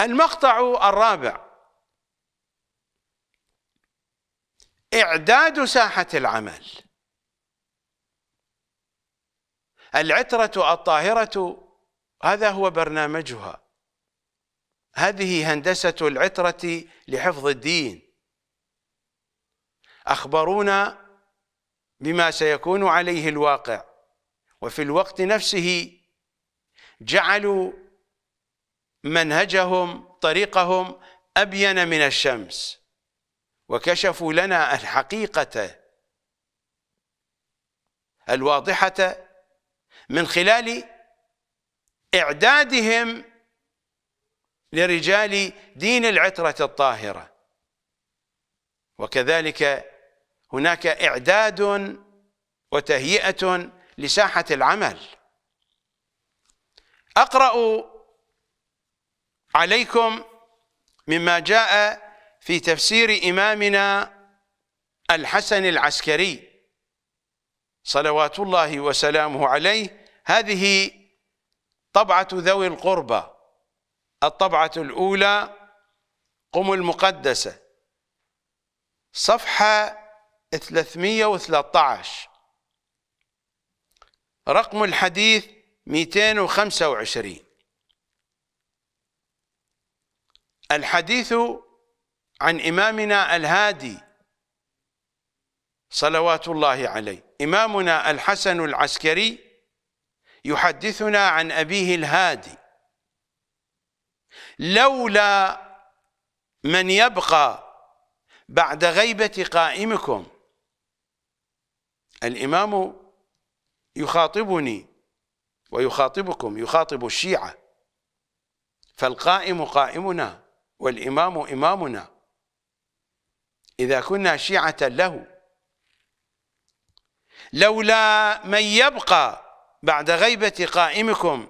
المقطع الرابع إعداد ساحة العمل العترة الطاهرة هذا هو برنامجها هذه هندسة العترة لحفظ الدين أخبرونا بما سيكون عليه الواقع وفي الوقت نفسه جعلوا منهجهم طريقهم أبين من الشمس وكشفوا لنا الحقيقة الواضحة من خلال إعدادهم لرجال دين العترة الطاهرة وكذلك هناك إعداد وتهيئة لساحة العمل أقرأ عليكم مما جاء في تفسير إمامنا الحسن العسكري صلوات الله وسلامه عليه هذه طبعة ذوي القربى الطبعة الأولى قم المقدسة صفحة 313 رقم الحديث 225 الحديث عن إمامنا الهادي صلوات الله عليه إمامنا الحسن العسكري يحدثنا عن أبيه الهادي لولا من يبقى بعد غيبة قائمكم الإمام يخاطبني ويخاطبكم يخاطب الشيعة فالقائم قائمنا والإمام إمامنا إذا كنا شيعة له لولا من يبقى بعد غيبة قائمكم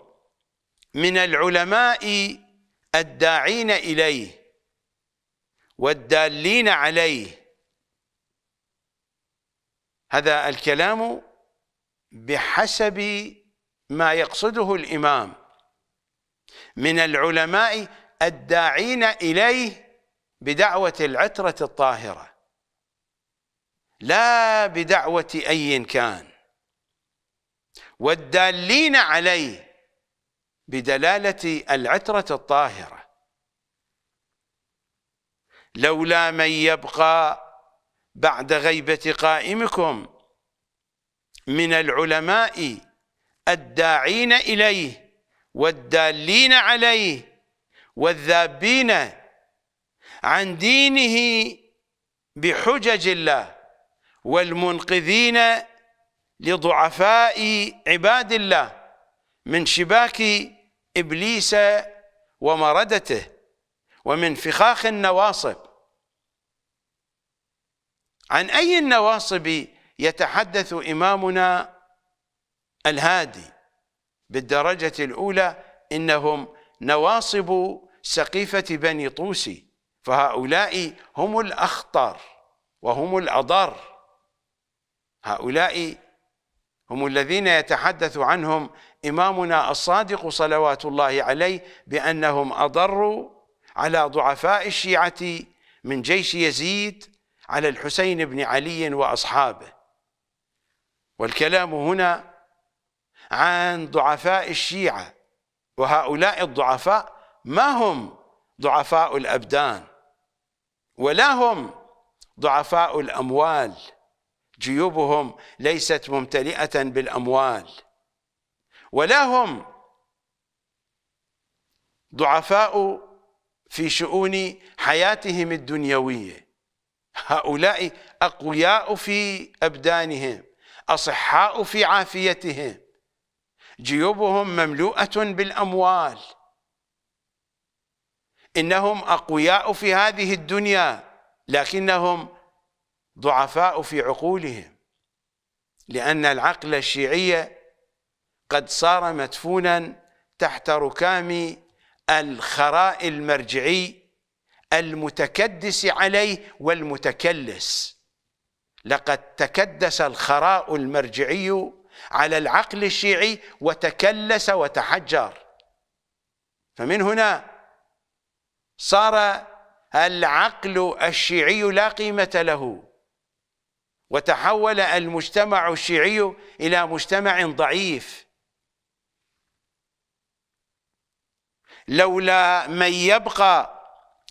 من العلماء الداعين إليه والدالين عليه هذا الكلام بحسب ما يقصده الإمام من العلماء الداعين إليه بدعوة العترة الطاهرة لا بدعوة أي كان والدالين عليه بدلالة العترة الطاهرة لولا من يبقى بعد غيبة قائمكم من العلماء الداعين إليه والدالين عليه والذابين عن دينه بحجج الله والمنقذين لضعفاء عباد الله من شباك إبليس ومردته ومن فخاخ النواصب عن أي النواصب يتحدث إمامنا الهادي بالدرجة الأولى إنهم نواصب سقيفة بني طوسي فهؤلاء هم الأخطر وهم الأضر هؤلاء هم الذين يتحدث عنهم إمامنا الصادق صلوات الله عليه بأنهم أضروا على ضعفاء الشيعة من جيش يزيد على الحسين بن علي وأصحابه والكلام هنا عن ضعفاء الشيعة وهؤلاء الضعفاء ما هم ضعفاء الأبدان ولا هم ضعفاء الأموال جيوبهم ليست ممتلئة بالأموال ولا هم ضعفاء في شؤون حياتهم الدنيوية هؤلاء أقوياء في أبدانهم أصحاء في عافيتهم جيوبهم مملوءة بالأموال إنهم أقوياء في هذه الدنيا لكنهم ضعفاء في عقولهم لأن العقل الشيعي قد صار مدفونا تحت ركام الخراء المرجعي المتكدس عليه والمتكلس لقد تكدس الخراء المرجعي على العقل الشيعي وتكلس وتحجر فمن هنا صار العقل الشيعي لا قيمة له وتحول المجتمع الشيعي إلى مجتمع ضعيف لولا من يبقى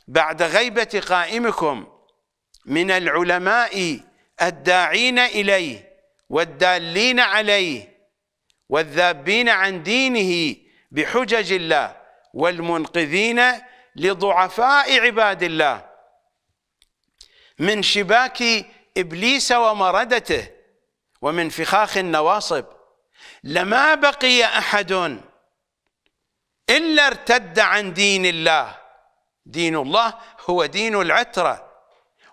بعد غيبة قائمكم من العلماء الداعين إليه والدالين عليه والذابين عن دينه بحجج الله والمنقذين لضعفاء عباد الله من شباك ابليس ومردته ومن فخاخ النواصب لما بقي احد الا ارتد عن دين الله دين الله هو دين العتره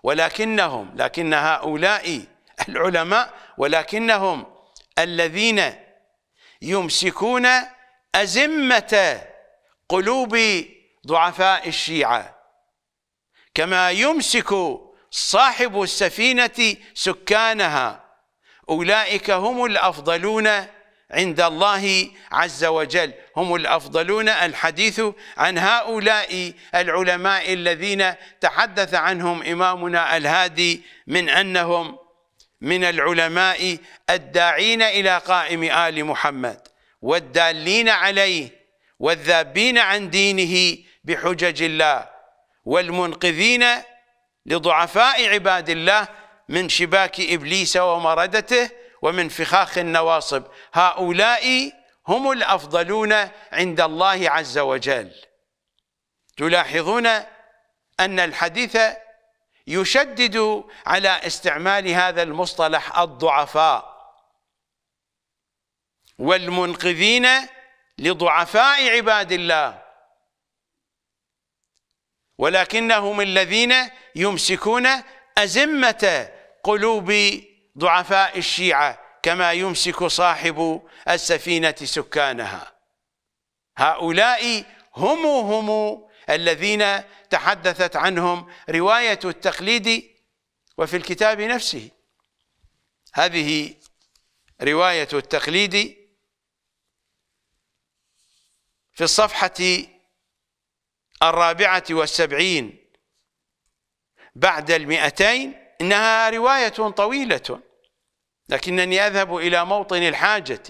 ولكنهم لكن هؤلاء العلماء ولكنهم الذين يمسكون ازمه قلوب ضعفاء الشيعة كما يمسك صاحب السفينة سكانها أولئك هم الأفضلون عند الله عز وجل هم الأفضلون الحديث عن هؤلاء العلماء الذين تحدث عنهم إمامنا الهادي من أنهم من العلماء الداعين إلى قائم آل محمد والدالين عليه والذابين عن دينه بحجج الله والمنقذين لضعفاء عباد الله من شباك إبليس ومردته ومن فخاخ النواصب هؤلاء هم الأفضلون عند الله عز وجل تلاحظون أن الحديث يشدد على استعمال هذا المصطلح الضعفاء والمنقذين لضعفاء عباد الله ولكنهم الذين يمسكون أزمة قلوب ضعفاء الشيعة كما يمسك صاحب السفينة سكانها هؤلاء هم هم الذين تحدثت عنهم رواية التقليد وفي الكتاب نفسه هذه رواية التقليد في الصفحة الرابعة والسبعين بعد المئتين إنها رواية طويلة لكنني أذهب إلى موطن الحاجة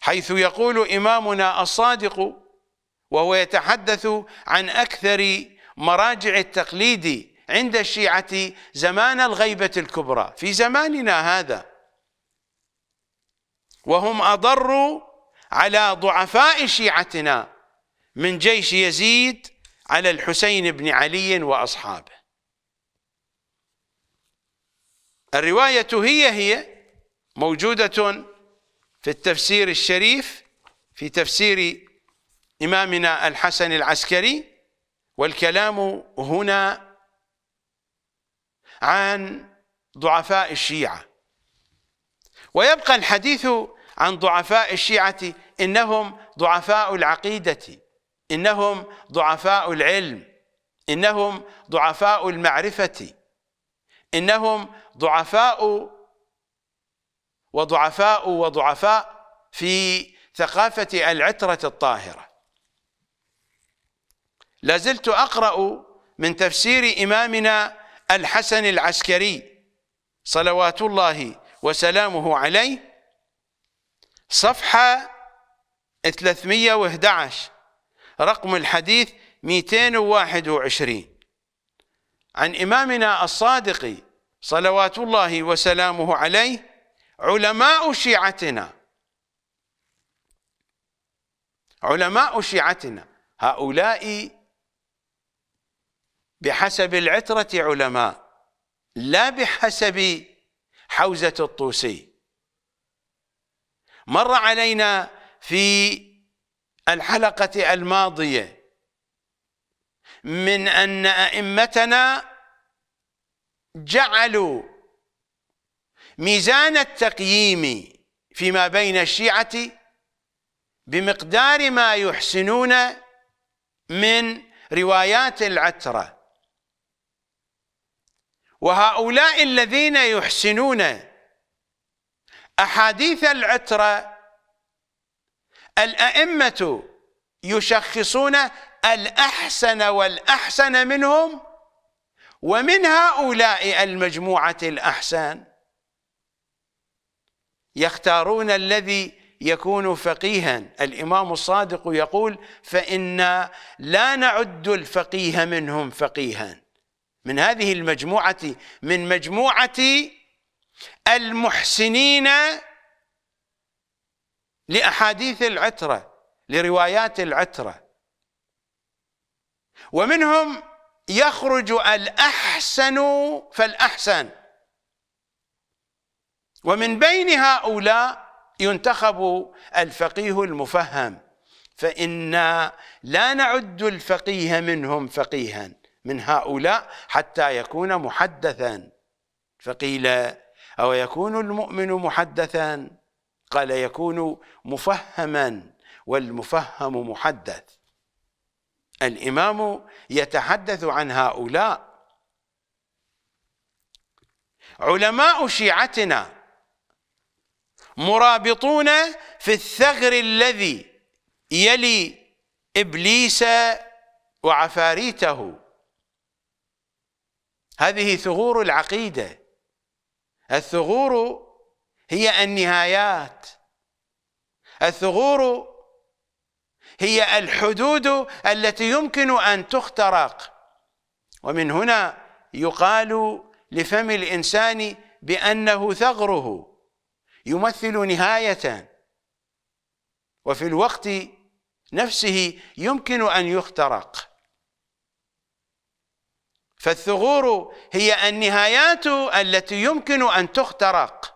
حيث يقول إمامنا الصادق وهو يتحدث عن أكثر مراجع التقليد عند الشيعة زمان الغيبة الكبرى في زماننا هذا وهم أضروا على ضعفاء شيعتنا من جيش يزيد على الحسين بن علي وأصحابه الرواية هي هي موجودة في التفسير الشريف في تفسير إمامنا الحسن العسكري والكلام هنا عن ضعفاء الشيعة ويبقى الحديث عن ضعفاء الشيعة إنهم ضعفاء العقيدة إنهم ضعفاء العلم إنهم ضعفاء المعرفة إنهم ضعفاء وضعفاء وضعفاء في ثقافة العترة الطاهرة لازلت أقرأ من تفسير إمامنا الحسن العسكري صلوات الله وسلامه عليه صفحة 311 رقم الحديث 221 عن إمامنا الصادق صلوات الله وسلامه عليه علماء شيعتنا علماء شيعتنا هؤلاء بحسب العترة علماء لا بحسب حوزة الطوسي مر علينا في الحلقة الماضية من أن أئمتنا جعلوا ميزان التقييم فيما بين الشيعة بمقدار ما يحسنون من روايات العترة وهؤلاء الذين يحسنون أحاديث العترة الأئمة يشخصون الأحسن والأحسن منهم ومن هؤلاء المجموعة الأحسن يختارون الذي يكون فقيها الإمام الصادق يقول فإنا لا نعد الفقيه منهم فقيها من هذه المجموعة من مجموعة المحسنين لأحاديث العترة لروايات العترة ومنهم يخرج الأحسن فالأحسن ومن بين هؤلاء ينتخب الفقيه المفهم فإنا لا نعد الفقيه منهم فقيها من هؤلاء حتى يكون محدثا فقيل أو يكون المؤمن محدثا قال يكون مفهما والمفهم محدث الإمام يتحدث عن هؤلاء علماء شيعتنا مرابطون في الثغر الذي يلي إبليس وعفاريته هذه ثغور العقيدة الثغور هي النهايات الثغور هي الحدود التي يمكن أن تخترق ومن هنا يقال لفم الإنسان بأنه ثغره يمثل نهاية وفي الوقت نفسه يمكن أن يخترق فالثغور هي النهايات التي يمكن أن تخترق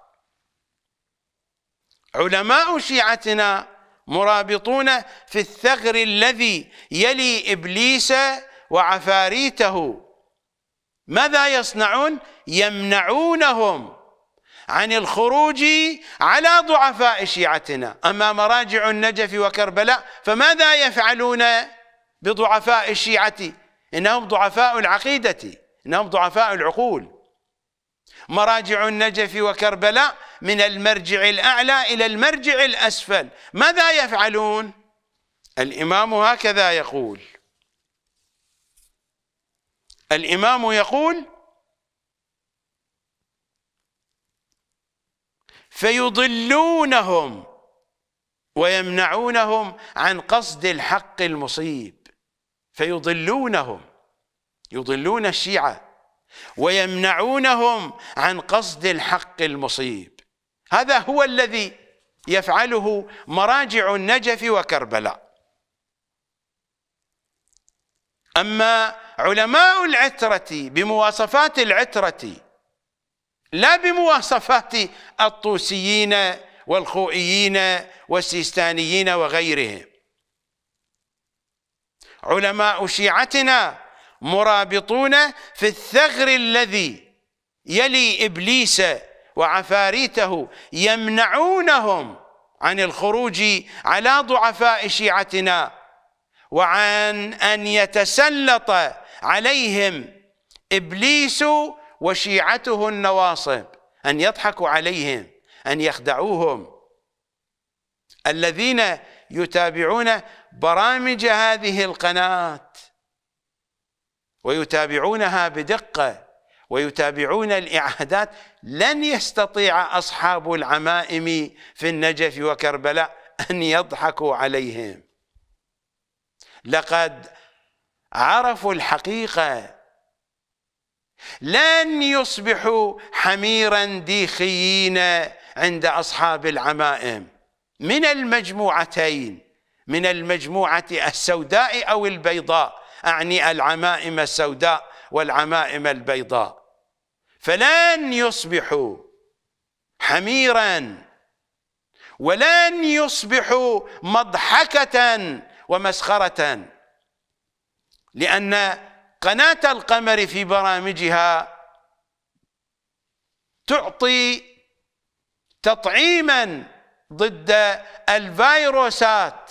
علماء شيعتنا مرابطون في الثغر الذي يلي إبليس وعفاريته ماذا يصنعون يمنعونهم عن الخروج على ضعفاء شيعتنا أما مراجع النجف وكربلاء فماذا يفعلون بضعفاء الشيعة إنهم ضعفاء العقيدة إنهم ضعفاء العقول مراجع النجف وكربلاء من المرجع الأعلى إلى المرجع الأسفل ماذا يفعلون؟ الإمام هكذا يقول الإمام يقول فيضلونهم ويمنعونهم عن قصد الحق المصيب فيضلونهم يضلون الشيعة ويمنعونهم عن قصد الحق المصيب هذا هو الذي يفعله مراجع النجف وكربلاء أما علماء العترة بمواصفات العترة لا بمواصفات الطوسيين والخوئيين والسيستانيين وغيرهم علماء شيعتنا مرابطون في الثغر الذي يلي إبليس وعفاريته يمنعونهم عن الخروج على ضعفاء شيعتنا وعن أن يتسلط عليهم إبليس وشيعته النواصب أن يضحكوا عليهم أن يخدعوهم الذين يتابعون برامج هذه القناة ويتابعونها بدقة ويتابعون الإعادات لن يستطيع أصحاب العمائم في النجف وكربلاء أن يضحكوا عليهم لقد عرفوا الحقيقة لن يصبحوا حميرا ديخيين عند أصحاب العمائم من المجموعتين من المجموعة السوداء أو البيضاء أعني العمائم السوداء والعمائم البيضاء فلن يصبحوا حميرا ولن يصبحوا مضحكة ومسخرة لأن قناة القمر في برامجها تعطي تطعيما ضد الفيروسات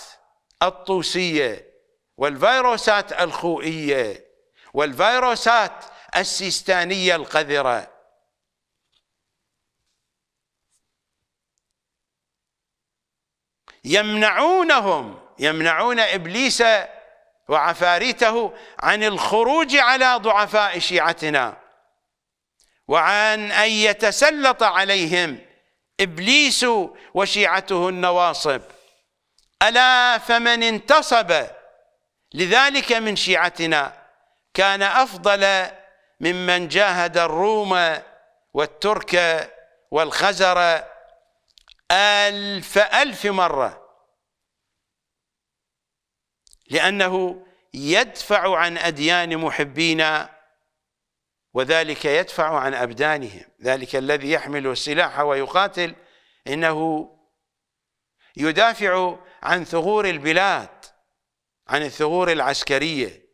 الطوسية والفيروسات الخوئية والفيروسات السيستانية القذرة يمنعونهم يمنعون إبليس وعفاريته عن الخروج على ضعفاء شيعتنا وعن أن يتسلط عليهم إبليس وشيعته النواصب ألا فمن انتصب لذلك من شيعتنا كان أفضل ممن جاهد الروم والترك والخزر ألف ألف مرة لأنه يدفع عن أديان محبينا وذلك يدفع عن أبدانهم ذلك الذي يحمل السلاح ويقاتل إنه يدافع عن ثغور البلاد عن الثغور العسكرية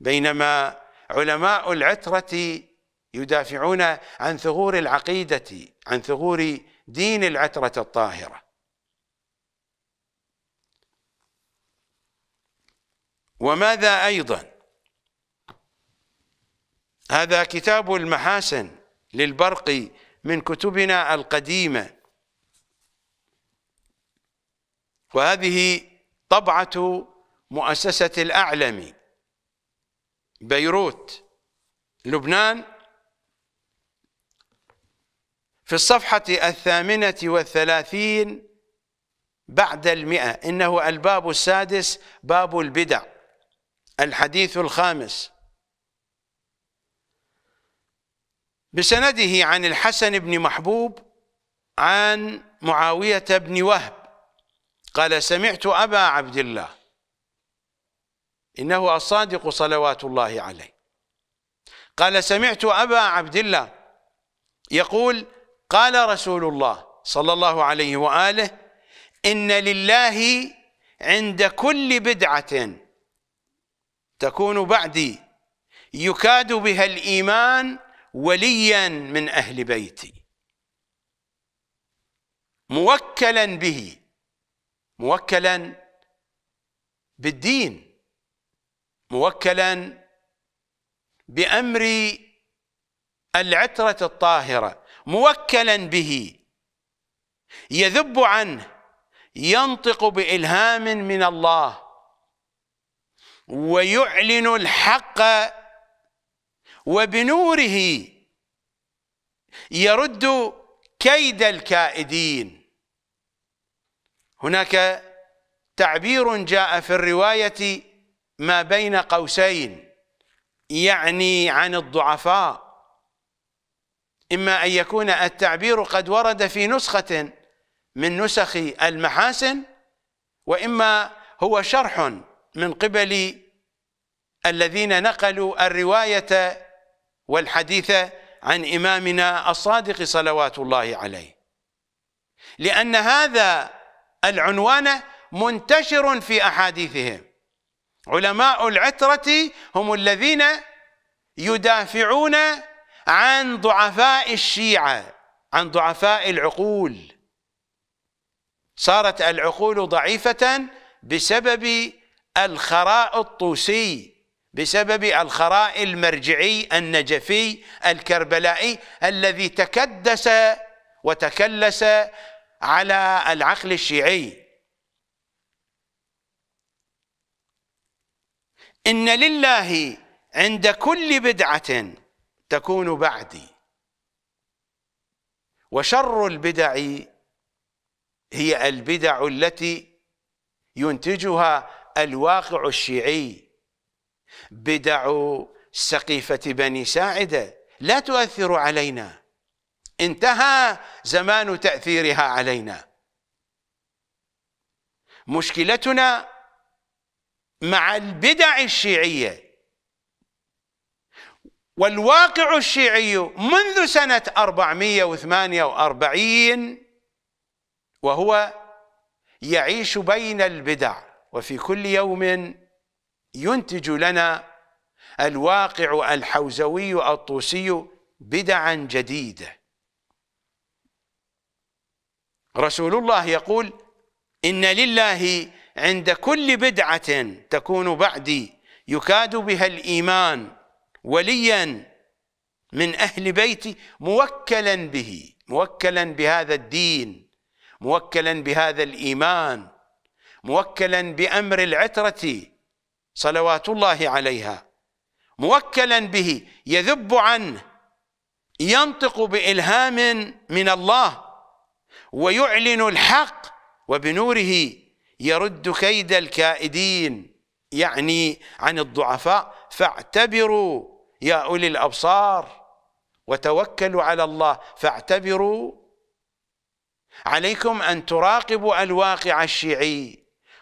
بينما علماء العترة يدافعون عن ثغور العقيدة عن ثغور دين العترة الطاهرة وماذا أيضا هذا كتاب المحاسن للبرقي من كتبنا القديمة وهذه طبعة مؤسسة الأعلم بيروت لبنان في الصفحة الثامنة والثلاثين بعد المئة إنه الباب السادس باب البدع الحديث الخامس بسنده عن الحسن بن محبوب عن معاوية بن وهب قال سمعت أبا عبد الله إنه الصادق صلوات الله عليه قال سمعت أبا عبد الله يقول قال رسول الله صلى الله عليه وآله إن لله عند كل بدعة تكون بعدي يكاد بها الإيمان وليا من أهل بيتي موكلا به موكلا بالدين موكلا بأمر العترة الطاهرة موكلا به يذب عنه ينطق بإلهام من الله ويعلن الحق وبنوره يرد كيد الكائدين هناك تعبير جاء في الروايه ما بين قوسين يعني عن الضعفاء إما أن يكون التعبير قد ورد في نسخة من نسخ المحاسن وإما هو شرح من قبل الذين نقلوا الرواية والحديث عن إمامنا الصادق صلوات الله عليه لأن هذا العنوان منتشر في أحاديثهم علماء العترة هم الذين يدافعون عن ضعفاء الشيعة عن ضعفاء العقول صارت العقول ضعيفة بسبب الخراء الطوسي بسبب الخراء المرجعي النجفي الكربلائي الذي تكدس وتكلس على العقل الشيعي إن لله عند كل بدعة تكون بعدي وشر البدع هي البدع التي ينتجها الواقع الشيعي بدع سقيفة بني ساعدة لا تؤثر علينا انتهى زمان تأثيرها علينا مشكلتنا مع البدع الشيعية والواقع الشيعي منذ سنة 448 وهو يعيش بين البدع وفي كل يوم ينتج لنا الواقع الحوزوي الطوسي بدعا جديدة رسول الله يقول إن لله عند كل بدعة تكون بعدي يكاد بها الإيمان وليا من أهل بيتي موكلا به موكلا بهذا الدين موكلا بهذا الإيمان موكلا بأمر العترة صلوات الله عليها موكلا به يذب عنه ينطق بإلهام من الله ويعلن الحق وبنوره يرد كيد الكائدين يعني عن الضعفاء فاعتبروا يا أولي الأبصار وتوكلوا على الله فاعتبروا عليكم أن تراقبوا الواقع الشيعي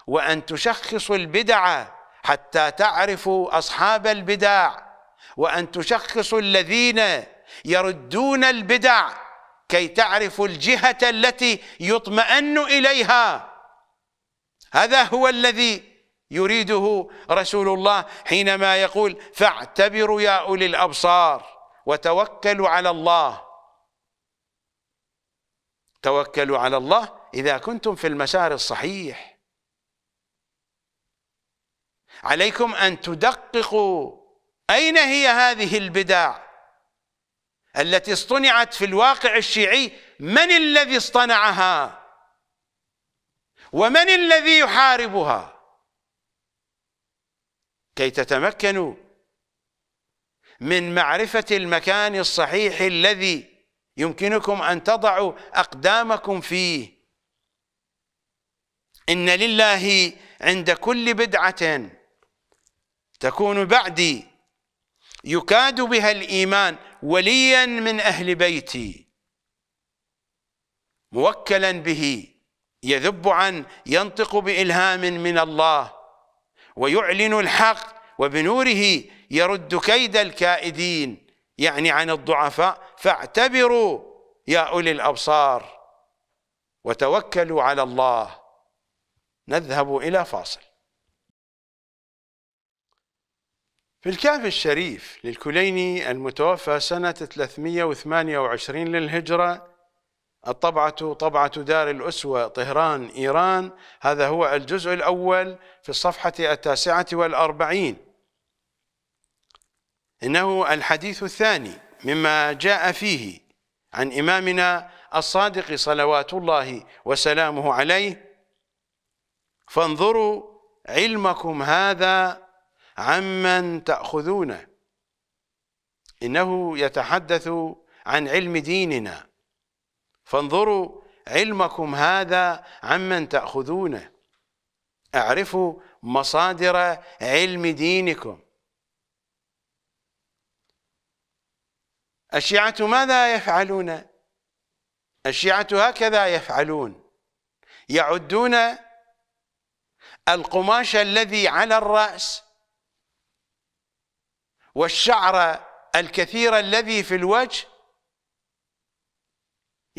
وأن تشخصوا البدعة حتى تعرفوا أصحاب البدع وأن تشخصوا الذين يردون البدع كي تعرفوا الجهة التي يطمئن إليها هذا هو الذي يريده رسول الله حينما يقول فاعتبروا يا أولي الأبصار وتوكلوا على الله توكلوا على الله إذا كنتم في المسار الصحيح عليكم أن تدققوا أين هي هذه البدع التي اصطنعت في الواقع الشيعي من الذي اصطنعها ومن الذي يحاربها كي تتمكنوا من معرفة المكان الصحيح الذي يمكنكم أن تضعوا أقدامكم فيه إن لله عند كل بدعة تكون بعدي يكاد بها الإيمان وليا من أهل بيتي موكلا به يذب عن ينطق بإلهام من الله ويعلن الحق وبنوره يرد كيد الكائدين يعني عن الضعفاء فاعتبروا يا أولي الأبصار وتوكلوا على الله نذهب إلى فاصل في الكهف الشريف للكليني المتوفى سنة 328 للهجرة الطبعة طبعة دار الأسوة طهران إيران هذا هو الجزء الأول في الصفحة التاسعة والأربعين إنه الحديث الثاني مما جاء فيه عن إمامنا الصادق صلوات الله وسلامه عليه فانظروا علمكم هذا عمن تأخذونه إنه يتحدث عن علم ديننا فانظروا علمكم هذا عمن تأخذونه اعرفوا مصادر علم دينكم الشيعة ماذا يفعلون الشيعة هكذا يفعلون يعدون القماش الذي على الرأس والشعر الكثير الذي في الوجه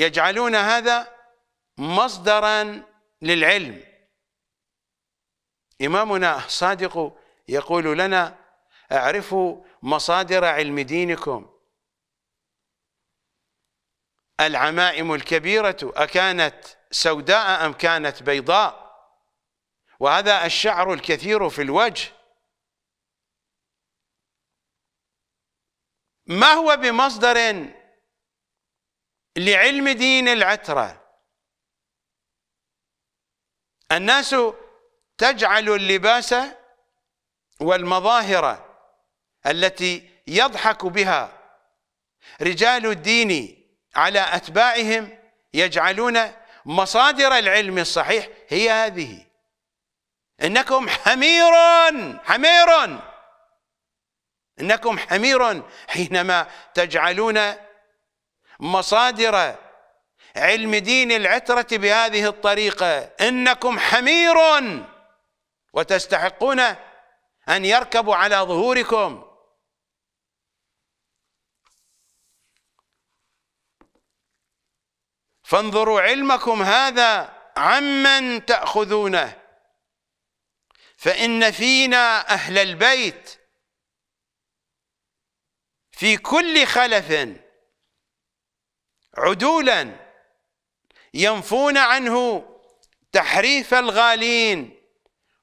يجعلون هذا مصدرا للعلم إمامنا صادق يقول لنا اعرفوا مصادر علم دينكم العمائم الكبيرة أكانت سوداء أم كانت بيضاء وهذا الشعر الكثير في الوجه ما هو بمصدر لعلم دين العترة الناس تجعل اللباس والمظاهر التي يضحك بها رجال الدين على أتباعهم يجعلون مصادر العلم الصحيح هي هذه إنكم حمير حمير إنكم حمير حينما تجعلون مصادر علم دين العترة بهذه الطريقة إنكم حمير وتستحقون أن يركبوا على ظهوركم فانظروا علمكم هذا عمن تأخذونه فإن فينا أهل البيت في كل خلف عدولا ينفون عنه تحريف الغالين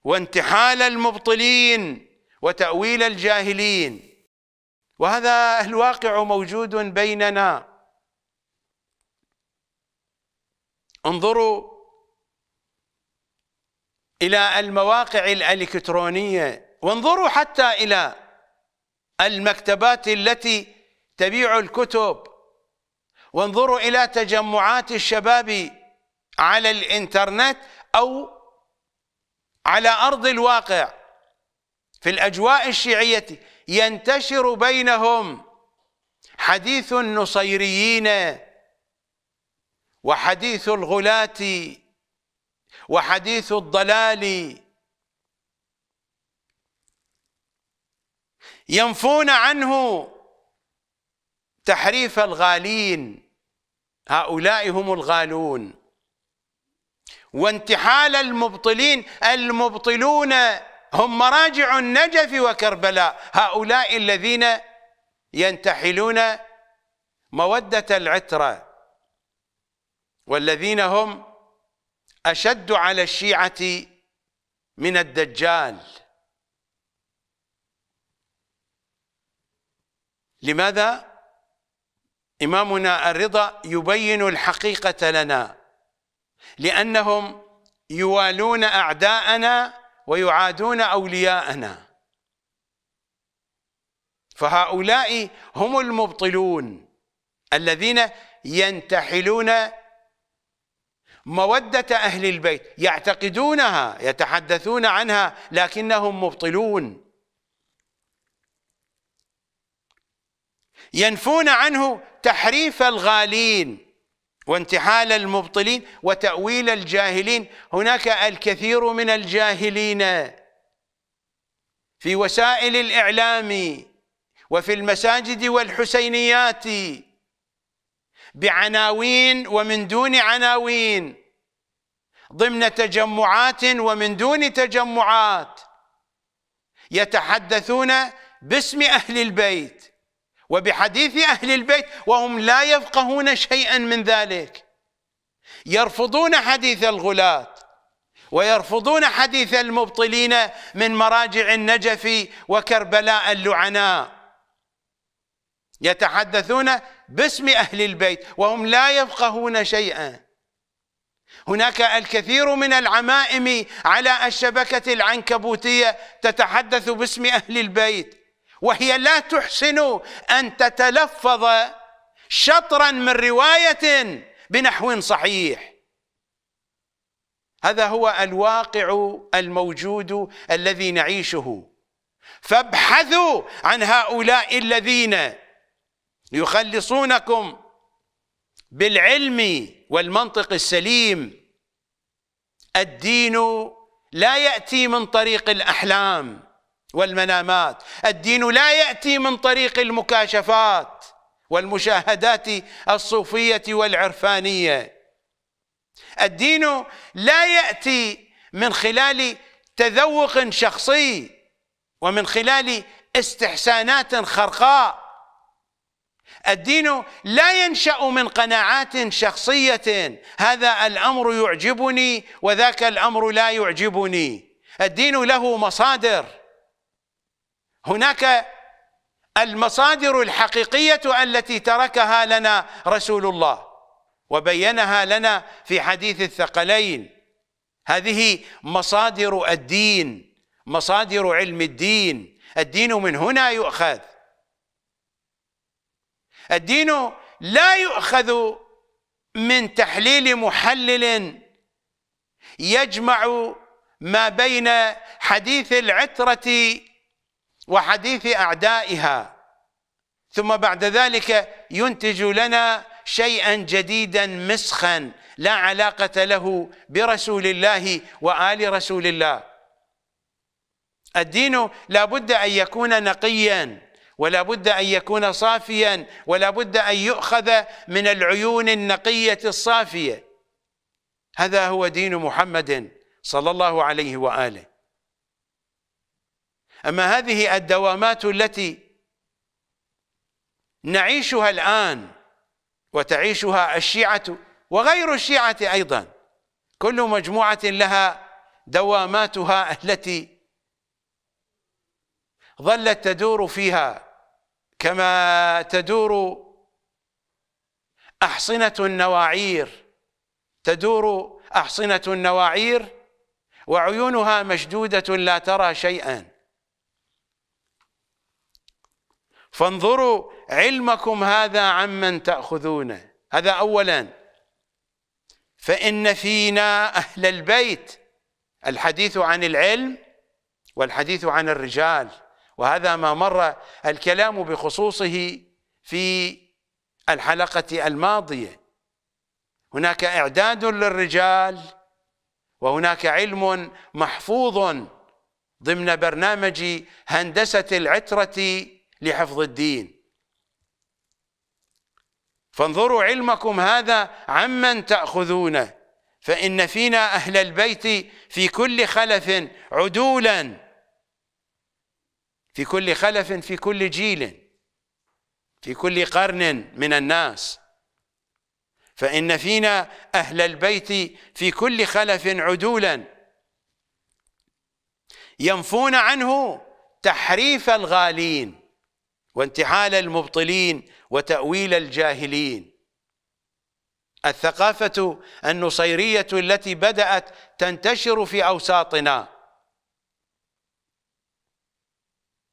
وانتحال المبطلين وتأويل الجاهلين وهذا الواقع موجود بيننا انظروا إلى المواقع الإلكترونية وانظروا حتى إلى المكتبات التي تبيع الكتب وانظروا إلى تجمعات الشباب على الإنترنت أو على أرض الواقع في الأجواء الشيعية ينتشر بينهم حديث النصيريين وحديث الغلاة وحديث الضلال ينفون عنه تحريف الغالين هؤلاء هم الغالون وانتحال المبطلين المبطلون هم مراجع النجف وكربلاء هؤلاء الذين ينتحلون مودة العترة والذين هم أشد على الشيعة من الدجال لماذا؟ إمامنا الرضا يبين الحقيقة لنا لأنهم يوالون أعداءنا ويعادون أولياءنا فهؤلاء هم المبطلون الذين ينتحلون مودة أهل البيت يعتقدونها يتحدثون عنها لكنهم مبطلون ينفون عنه تحريف الغالين وانتحال المبطلين وتأويل الجاهلين هناك الكثير من الجاهلين في وسائل الإعلام وفي المساجد والحسينيات بعناوين ومن دون عناوين ضمن تجمعات ومن دون تجمعات يتحدثون باسم أهل البيت وبحديث أهل البيت وهم لا يفقهون شيئا من ذلك يرفضون حديث الغلاة ويرفضون حديث المبطلين من مراجع النجف وكربلاء اللعناء يتحدثون باسم أهل البيت وهم لا يفقهون شيئا هناك الكثير من العمائم على الشبكة العنكبوتية تتحدث باسم أهل البيت وهي لا تحسن أن تتلفظ شطرا من رواية بنحو صحيح هذا هو الواقع الموجود الذي نعيشه فابحثوا عن هؤلاء الذين يخلصونكم بالعلم والمنطق السليم الدين لا يأتي من طريق الأحلام والمنامات الدين لا يأتي من طريق المكاشفات والمشاهدات الصوفية والعرفانية الدين لا يأتي من خلال تذوق شخصي ومن خلال استحسانات خرقاء الدين لا ينشأ من قناعات شخصية هذا الأمر يعجبني وذاك الأمر لا يعجبني الدين له مصادر هناك المصادر الحقيقية التي تركها لنا رسول الله وبينها لنا في حديث الثقلين هذه مصادر الدين مصادر علم الدين الدين من هنا يؤخذ الدين لا يؤخذ من تحليل محلل يجمع ما بين حديث العترة وحديث أعدائها ثم بعد ذلك ينتج لنا شيئا جديدا مسخا لا علاقة له برسول الله وآل رسول الله الدين لا بد أن يكون نقيا ولا بد أن يكون صافيا ولا بد أن يؤخذ من العيون النقية الصافية هذا هو دين محمد صلى الله عليه وآله أما هذه الدوامات التي نعيشها الآن وتعيشها الشيعة وغير الشيعة أيضا كل مجموعة لها دواماتها التي ظلت تدور فيها كما تدور أحصنة النواعير تدور أحصنة النواعير وعيونها مشدودة لا ترى شيئا فانظروا علمكم هذا عمن تأخذونه هذا أولا فإن فينا أهل البيت الحديث عن العلم والحديث عن الرجال وهذا ما مر الكلام بخصوصه في الحلقة الماضية هناك إعداد للرجال وهناك علم محفوظ ضمن برنامج هندسة العترة لحفظ الدين فانظروا علمكم هذا عمن تأخذونه فإن فينا أهل البيت في كل خلف عدولا في كل خلف في كل جيل في كل قرن من الناس فإن فينا أهل البيت في كل خلف عدولا ينفون عنه تحريف الغالين وانتحال المبطلين وتأويل الجاهلين الثقافة النصيرية التي بدأت تنتشر في أوساطنا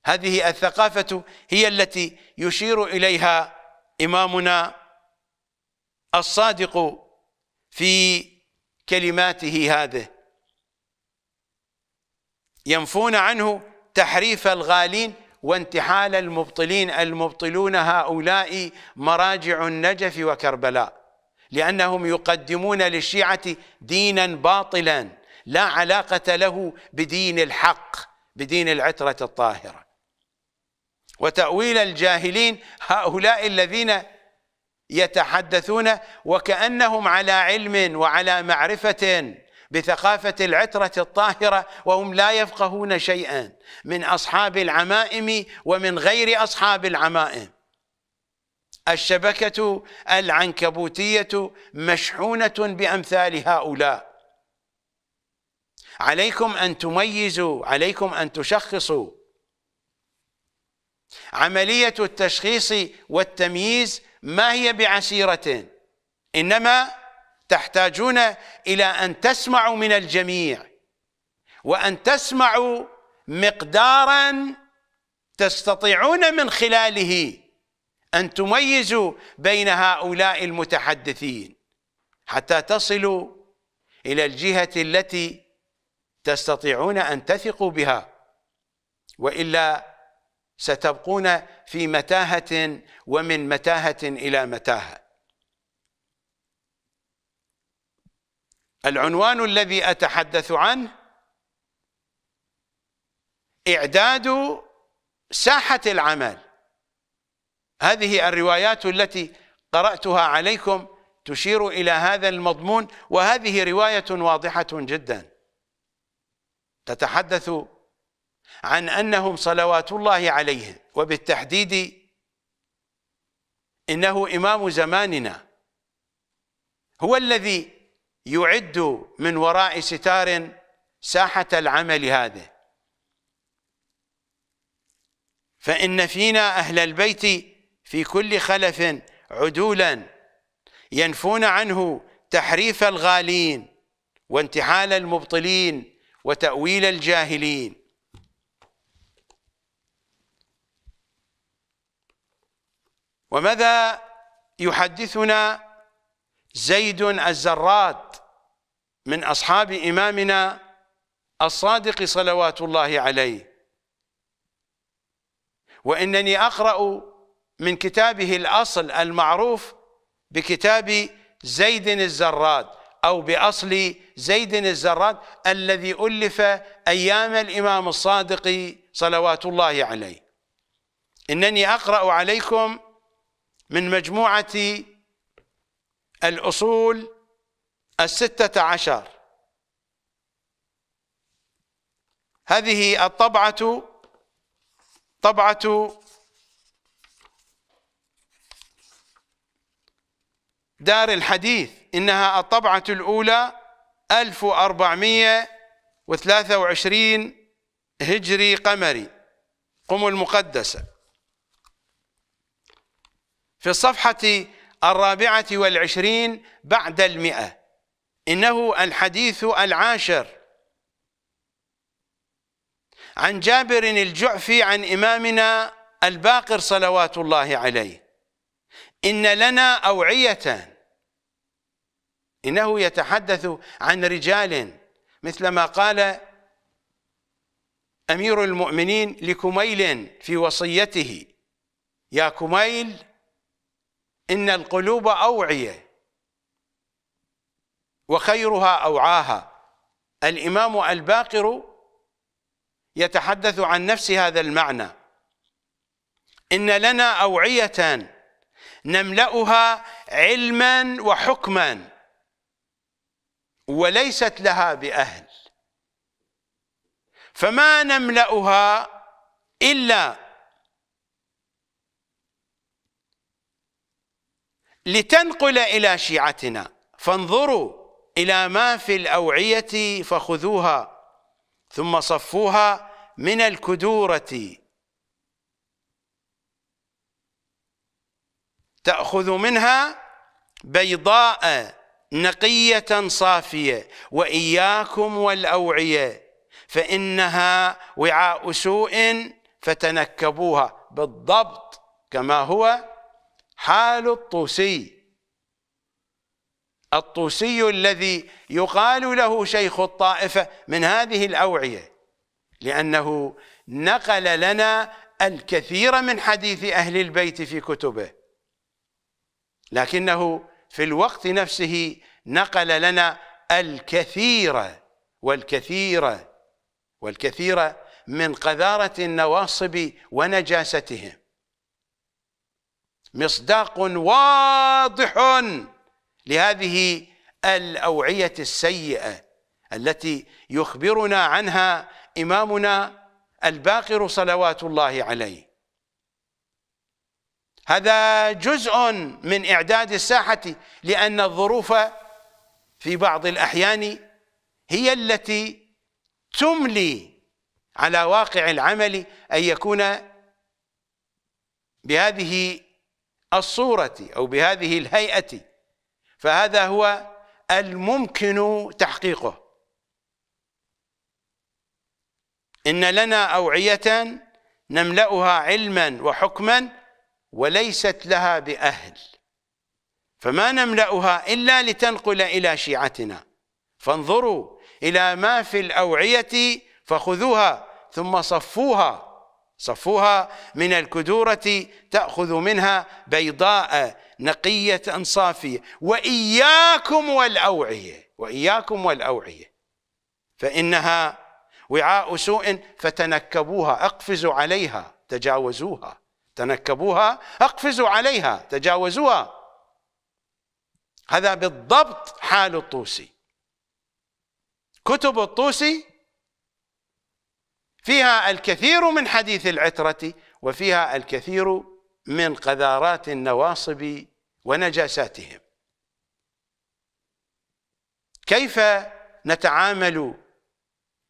هذه الثقافة هي التي يشير إليها إمامنا الصادق في كلماته هذه ينفون عنه تحريف الغالين وانتحال المبطلين المبطلون هؤلاء مراجع النجف وكربلاء لأنهم يقدمون للشيعة دينا باطلا لا علاقة له بدين الحق بدين العترة الطاهرة وتأويل الجاهلين هؤلاء الذين يتحدثون وكأنهم على علم وعلى معرفة بثقافة العترة الطاهرة وهم لا يفقهون شيئا من أصحاب العمائم ومن غير أصحاب العمائم الشبكة العنكبوتية مشحونة بأمثال هؤلاء عليكم أن تميزوا عليكم أن تشخصوا عملية التشخيص والتمييز ما هي بعسيرة إنما تحتاجون إلى أن تسمعوا من الجميع وأن تسمعوا مقدارا تستطيعون من خلاله أن تميزوا بين هؤلاء المتحدثين حتى تصلوا إلى الجهة التي تستطيعون أن تثقوا بها وإلا ستبقون في متاهة ومن متاهة إلى متاهة العنوان الذي أتحدث عنه إعداد ساحة العمل هذه الروايات التي قرأتها عليكم تشير إلى هذا المضمون وهذه رواية واضحة جدا تتحدث عن أنهم صلوات الله عليهم وبالتحديد إنه إمام زماننا هو الذي يعد من وراء ستار ساحة العمل هذه فإن فينا أهل البيت في كل خلف عدولا ينفون عنه تحريف الغالين وانتحال المبطلين وتأويل الجاهلين وماذا يحدثنا زيد الزراد من أصحاب إمامنا الصادق صلوات الله عليه وإنني أقرأ من كتابه الأصل المعروف بكتاب زيد الزراد أو بأصل زيد الزراد الذي ألف أيام الإمام الصادق صلوات الله عليه إنني أقرأ عليكم من مجموعة الأصول الستة عشر هذه الطبعة طبعة دار الحديث إنها الطبعة الأولى 1423 هجري قمري قم المقدسة في الصفحة الرابعة والعشرين بعد المئة إنه الحديث العاشر عن جابر الجعفي عن إمامنا الباقر صلوات الله عليه إن لنا أوعية إنه يتحدث عن رجال مثل ما قال أمير المؤمنين لكميل في وصيته يا كميل إن القلوب أوعية وخيرها أوعاها الإمام الباقر يتحدث عن نفس هذا المعنى إن لنا أوعية نملأها علما وحكما وليست لها بأهل فما نملأها إلا لتنقل إلى شيعتنا فانظروا إلى ما في الأوعية فخذوها ثم صفوها من الكدورة تأخذ منها بيضاء نقية صافية وإياكم والأوعية فإنها وعاء سوء فتنكبوها بالضبط كما هو حال الطوسي الطوسي الذي يقال له شيخ الطائفة من هذه الأوعية لأنه نقل لنا الكثير من حديث أهل البيت في كتبه لكنه في الوقت نفسه نقل لنا الكثير والكثير والكثير من قذارة النواصب ونجاستهم مصداق واضح لهذه الاوعيه السيئه التي يخبرنا عنها امامنا الباقر صلوات الله عليه هذا جزء من اعداد الساحه لان الظروف في بعض الاحيان هي التي تملي على واقع العمل ان يكون بهذه الصورة أو بهذه الهيئة فهذا هو الممكن تحقيقه إن لنا أوعية نملأها علما وحكما وليست لها بأهل فما نملأها إلا لتنقل إلى شيعتنا فانظروا إلى ما في الأوعية فخذوها ثم صفوها صفوها من الكدورة تأخذ منها بيضاء نقية صافية وإياكم والأوعية وإياكم والأوعية فإنها وعاء سوء فتنكبوها اقفزوا عليها تجاوزوها تنكبوها اقفزوا عليها تجاوزوها هذا بالضبط حال الطوسي كتب الطوسي فيها الكثير من حديث العترة وفيها الكثير من قذارات النواصب ونجاساتهم كيف نتعامل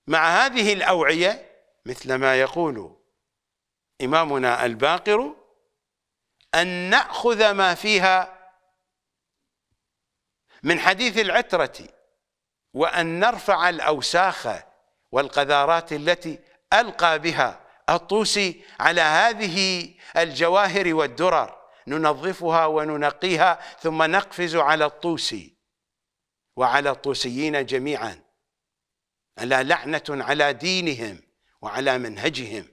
مع هذه الأوعية مثل ما يقول إمامنا الباقر أن نأخذ ما فيها من حديث العترة وأن نرفع الأوساخ والقذارات التي ألقى بها الطوسي على هذه الجواهر والدرر ننظفها وننقيها ثم نقفز على الطوسي وعلى الطوسيين جميعا ألا لعنة على دينهم وعلى منهجهم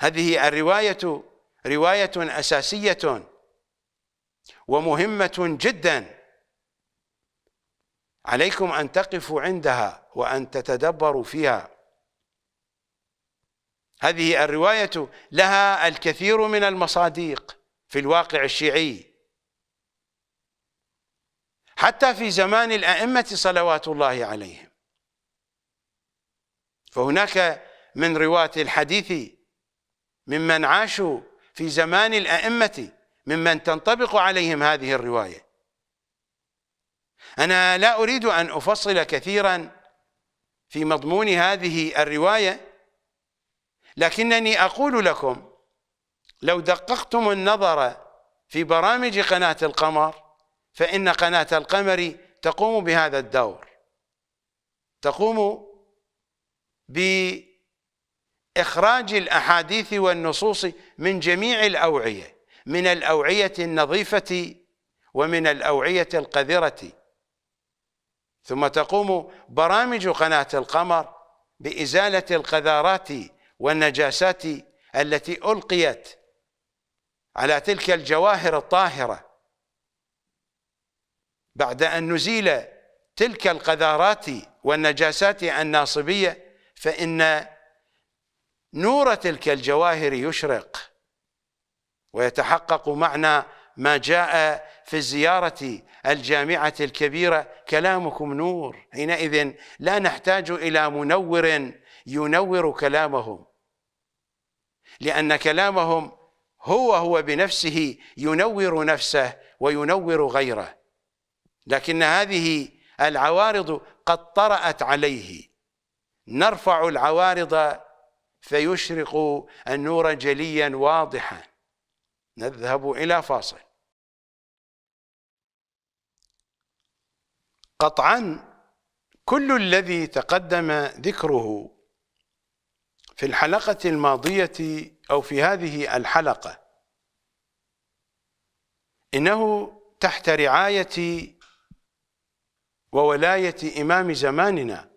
هذه الرواية رواية أساسية ومهمة جدا عليكم أن تقفوا عندها وأن تتدبروا فيها هذه الرواية لها الكثير من المصاديق في الواقع الشيعي حتى في زمان الأئمة صلوات الله عليهم فهناك من رواة الحديث ممن عاشوا في زمان الأئمة ممن تنطبق عليهم هذه الرواية أنا لا أريد أن أفصل كثيرا في مضمون هذه الرواية لكنني أقول لكم لو دققتم النظر في برامج قناة القمر فإن قناة القمر تقوم بهذا الدور تقوم بإخراج الأحاديث والنصوص من جميع الأوعية من الأوعية النظيفة ومن الأوعية القذرة ثم تقوم برامج قناة القمر بإزالة القذارات والنجاسات التي ألقيت على تلك الجواهر الطاهرة بعد أن نزيل تلك القذارات والنجاسات الناصبية فإن نور تلك الجواهر يشرق ويتحقق معنى ما جاء في الزيارة الجامعة الكبيرة كلامكم نور حينئذ لا نحتاج إلى منور ينور كلامهم لأن كلامهم هو هو بنفسه ينور نفسه وينور غيره لكن هذه العوارض قد طرأت عليه نرفع العوارض فيشرق النور جليا واضحا نذهب إلى فاصل قطعا كل الذي تقدم ذكره في الحلقة الماضية أو في هذه الحلقة إنه تحت رعاية وولاية إمام زماننا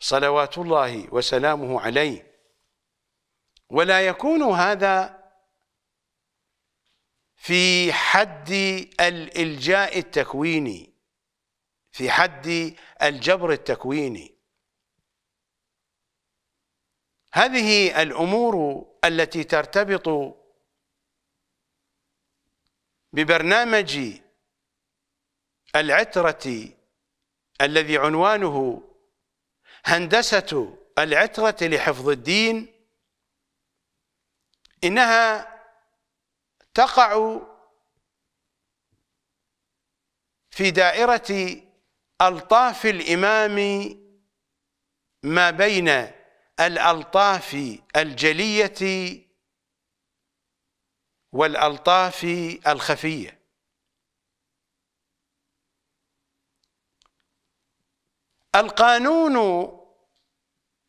صلوات الله وسلامه عليه ولا يكون هذا في حد الالجاء التكويني في حد الجبر التكويني هذه الامور التي ترتبط ببرنامج العتره الذي عنوانه هندسه العتره لحفظ الدين انها تقع في دائرة ألطاف الإمام ما بين الألطاف الجلية والألطاف الخفية القانون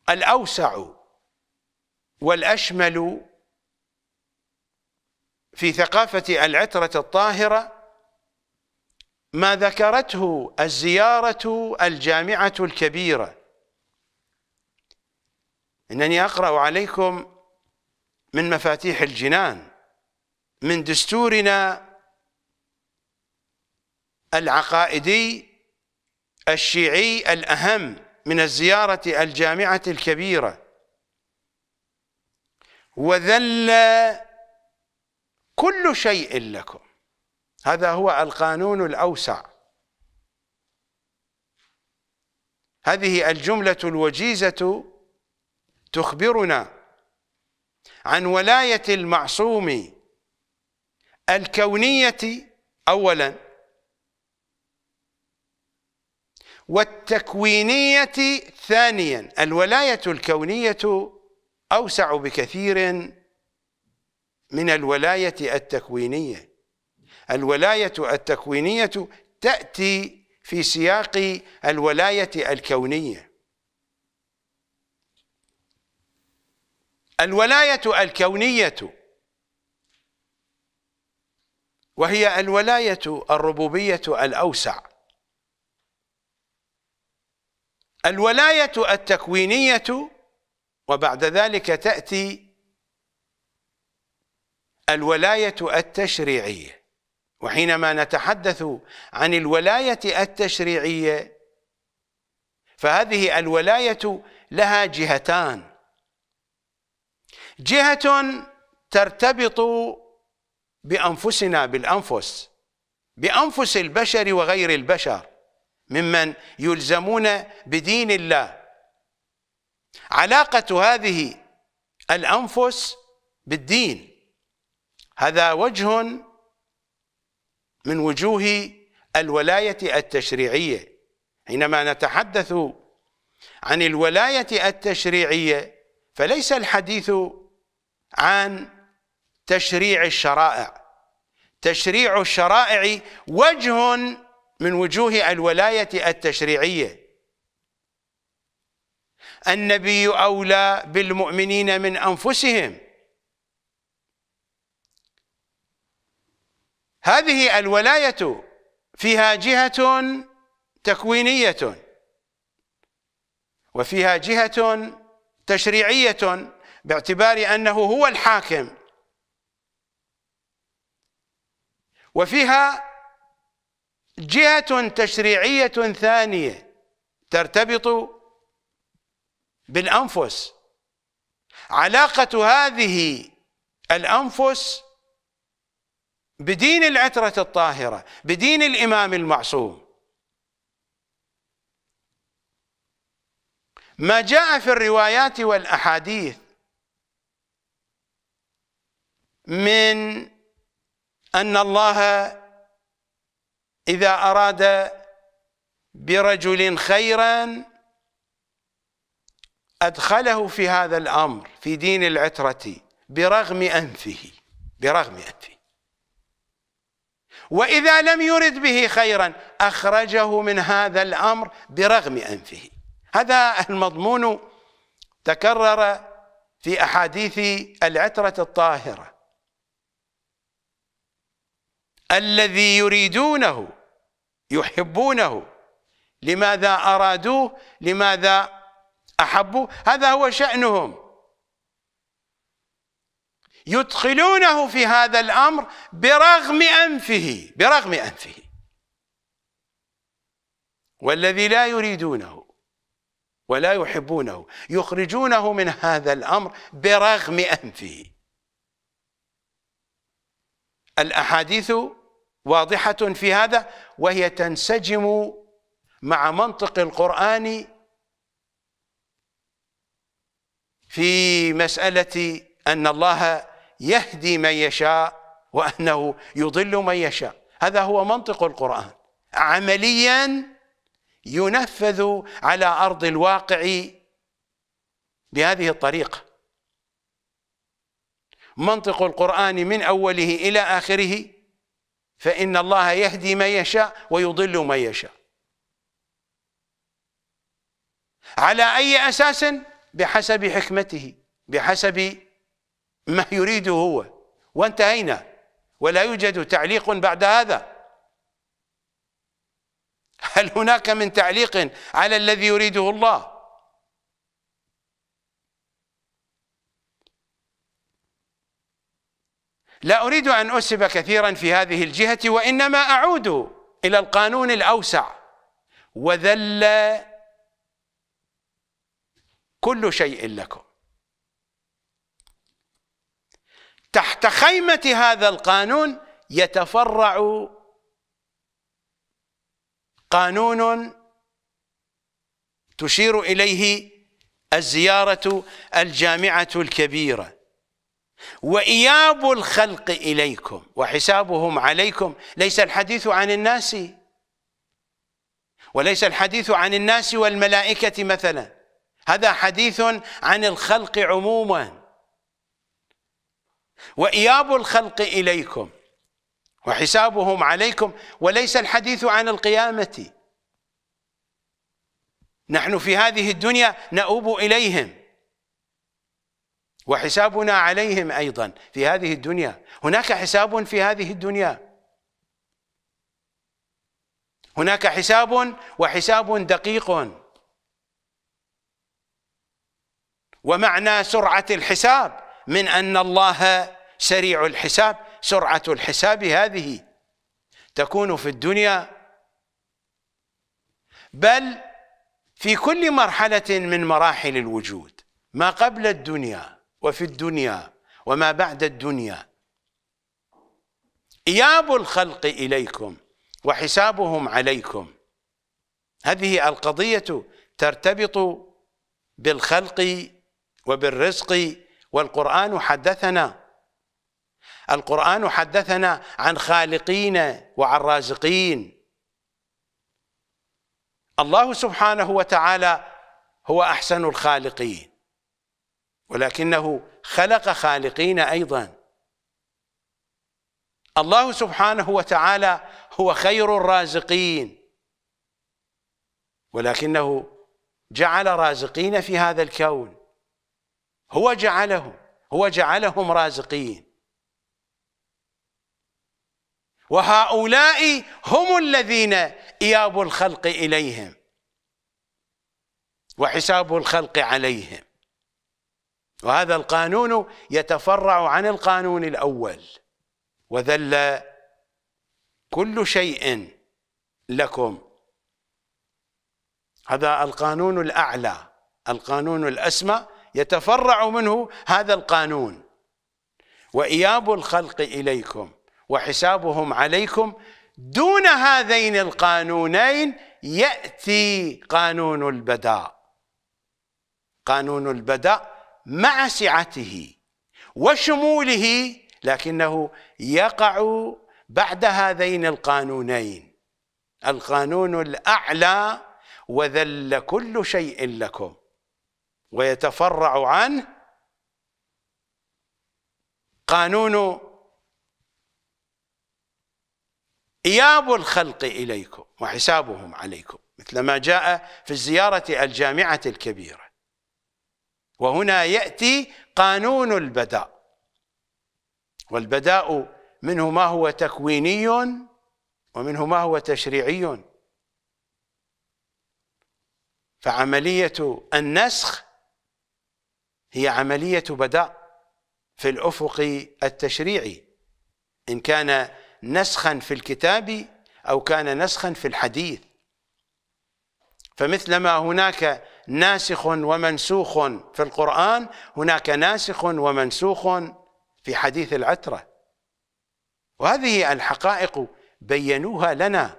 الأوسع والأشمل في ثقافة العترة الطاهرة ما ذكرته الزيارة الجامعة الكبيرة إنني أقرأ عليكم من مفاتيح الجنان من دستورنا العقائدي الشيعي الأهم من الزيارة الجامعة الكبيرة وذل كل شيء لكم هذا هو القانون الأوسع هذه الجملة الوجيزة تخبرنا عن ولاية المعصوم الكونية أولا والتكوينية ثانيا الولاية الكونية أوسع بكثير من الولاية التكوينية الولاية التكوينية تأتي في سياق الولاية الكونية الولاية الكونية وهي الولاية الربوبية الأوسع الولاية التكوينية وبعد ذلك تأتي الولاية التشريعية وحينما نتحدث عن الولاية التشريعية فهذه الولاية لها جهتان جهة ترتبط بأنفسنا بالأنفس بأنفس البشر وغير البشر ممن يلزمون بدين الله علاقة هذه الأنفس بالدين هذا وجه من وجوه الولاية التشريعية حينما نتحدث عن الولاية التشريعية فليس الحديث عن تشريع الشرائع تشريع الشرائع وجه من وجوه الولاية التشريعية النبي أولى بالمؤمنين من أنفسهم هذه الولاية فيها جهة تكوينية وفيها جهة تشريعية باعتبار أنه هو الحاكم وفيها جهة تشريعية ثانية ترتبط بالأنفس علاقة هذه الأنفس بدين العترة الطاهرة بدين الإمام المعصوم ما جاء في الروايات والأحاديث من أن الله إذا أراد برجل خيرا أدخله في هذا الأمر في دين العترة برغم أنفه برغم أنفه وإذا لم يرد به خيرا أخرجه من هذا الأمر برغم أنفه هذا المضمون تكرر في أحاديث العترة الطاهرة الذي يريدونه يحبونه لماذا أرادوه لماذا أحبوه هذا هو شأنهم يدخلونه في هذا الامر برغم انفه برغم انفه والذي لا يريدونه ولا يحبونه يخرجونه من هذا الامر برغم انفه الاحاديث واضحه في هذا وهي تنسجم مع منطق القران في مساله ان الله يهدي من يشاء وأنه يضل من يشاء هذا هو منطق القرآن عمليا ينفذ على أرض الواقع بهذه الطريقة منطق القرآن من أوله إلى آخره فإن الله يهدي من يشاء ويضل من يشاء على أي أساس بحسب حكمته بحسب ما يريده هو وانتهينا ولا يوجد تعليق بعد هذا هل هناك من تعليق على الذي يريده الله لا أريد أن أسب كثيرا في هذه الجهة وإنما أعود إلى القانون الأوسع وذل كل شيء لكم تحت خيمة هذا القانون يتفرع قانون تشير إليه الزيارة الجامعة الكبيرة وإياب الخلق إليكم وحسابهم عليكم ليس الحديث عن الناس وليس الحديث عن الناس والملائكة مثلا هذا حديث عن الخلق عموما وإياب الخلق إليكم وحسابهم عليكم وليس الحديث عن القيامة نحن في هذه الدنيا نؤوب إليهم وحسابنا عليهم أيضا في هذه الدنيا هناك حساب في هذه الدنيا هناك حساب وحساب دقيق ومعنى سرعة الحساب من أن الله سريع الحساب سرعة الحساب هذه تكون في الدنيا بل في كل مرحلة من مراحل الوجود ما قبل الدنيا وفي الدنيا وما بعد الدنيا إياب الخلق إليكم وحسابهم عليكم هذه القضية ترتبط بالخلق وبالرزق والقرآن حدثنا القرآن حدثنا عن خالقين وعن رازقين الله سبحانه وتعالى هو أحسن الخالقين ولكنه خلق خالقين أيضا الله سبحانه وتعالى هو خير الرازقين ولكنه جعل رازقين في هذا الكون هو جعله هو جعلهم رازقين وهؤلاء هم الذين إياب الخلق إليهم وحساب الخلق عليهم وهذا القانون يتفرع عن القانون الأول وذل كل شيء لكم هذا القانون الأعلى القانون الأسمى يتفرع منه هذا القانون وإياب الخلق إليكم وحسابهم عليكم دون هذين القانونين يأتي قانون البداء قانون البداء مع سعته وشموله لكنه يقع بعد هذين القانونين القانون الأعلى وذل كل شيء لكم ويتفرع عن قانون إياب الخلق إليكم وحسابهم عليكم مثل ما جاء في الزيارة الجامعة الكبيرة وهنا يأتي قانون البداء والبداء منه ما هو تكويني ومنه ما هو تشريعي فعملية النسخ هي عملية بداء في الأفق التشريعي إن كان نسخا في الكتاب أو كان نسخا في الحديث فمثلما هناك ناسخ ومنسوخ في القرآن هناك ناسخ ومنسوخ في حديث العترة وهذه الحقائق بينوها لنا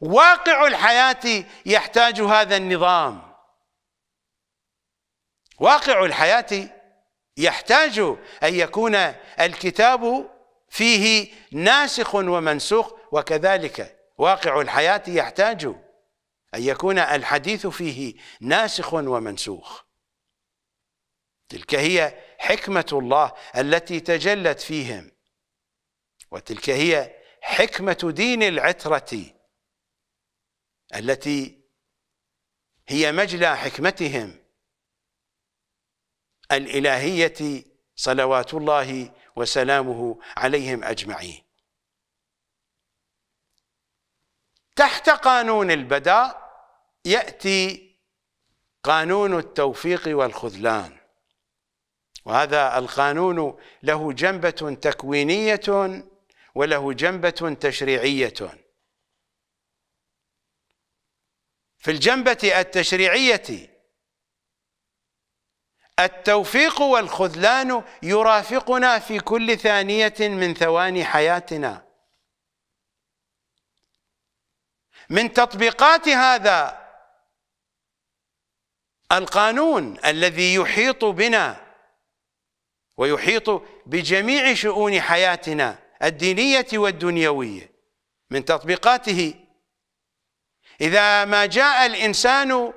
واقع الحياة يحتاج هذا النظام واقع الحياة يحتاج أن يكون الكتاب فيه ناسخ ومنسوخ وكذلك واقع الحياة يحتاج أن يكون الحديث فيه ناسخ ومنسوخ تلك هي حكمة الله التي تجلت فيهم وتلك هي حكمة دين العترة التي هي مجلى حكمتهم الإلهية صلوات الله وسلامه عليهم أجمعين تحت قانون البداء يأتي قانون التوفيق والخذلان وهذا القانون له جنبة تكوينية وله جنبة تشريعية في الجنبة التشريعية التوفيق والخذلان يرافقنا في كل ثانية من ثواني حياتنا من تطبيقات هذا القانون الذي يحيط بنا ويحيط بجميع شؤون حياتنا الدينية والدنيوية من تطبيقاته إذا ما جاء الإنسان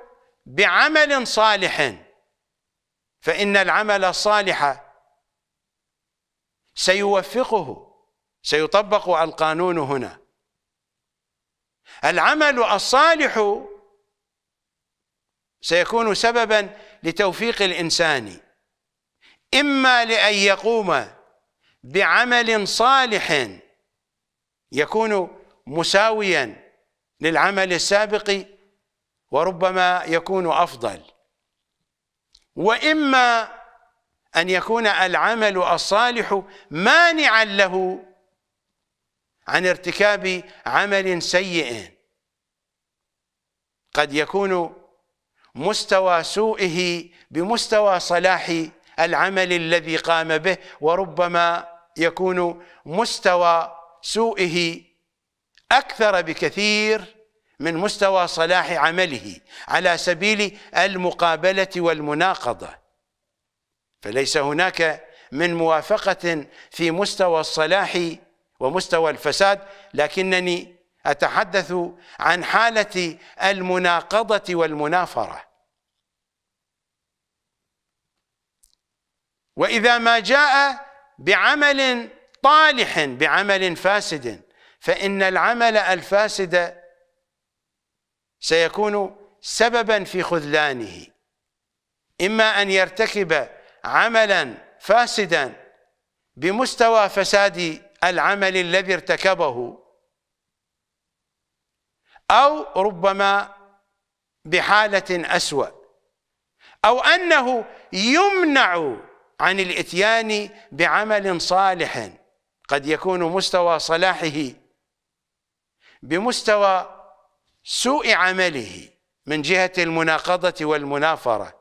بعمل صالح فإن العمل الصالح سيوفقه سيطبق القانون هنا العمل الصالح سيكون سببا لتوفيق الإنسان إما لأن يقوم بعمل صالح يكون مساويا للعمل السابق وربما يكون أفضل وإما أن يكون العمل الصالح مانعا له عن ارتكاب عمل سيء قد يكون مستوى سوءه بمستوى صلاح العمل الذي قام به وربما يكون مستوى سوءه أكثر بكثير من مستوى صلاح عمله على سبيل المقابلة والمناقضة فليس هناك من موافقة في مستوى الصلاح ومستوى الفساد لكنني أتحدث عن حالة المناقضة والمنافرة وإذا ما جاء بعمل طالح بعمل فاسد فإن العمل الفاسد سيكون سببا في خذلانه إما أن يرتكب عملا فاسدا بمستوى فساد العمل الذي ارتكبه أو ربما بحالة أسوأ أو أنه يمنع عن الإتيان بعمل صالح قد يكون مستوى صلاحه بمستوى سوء عمله من جهة المناقضة والمنافرة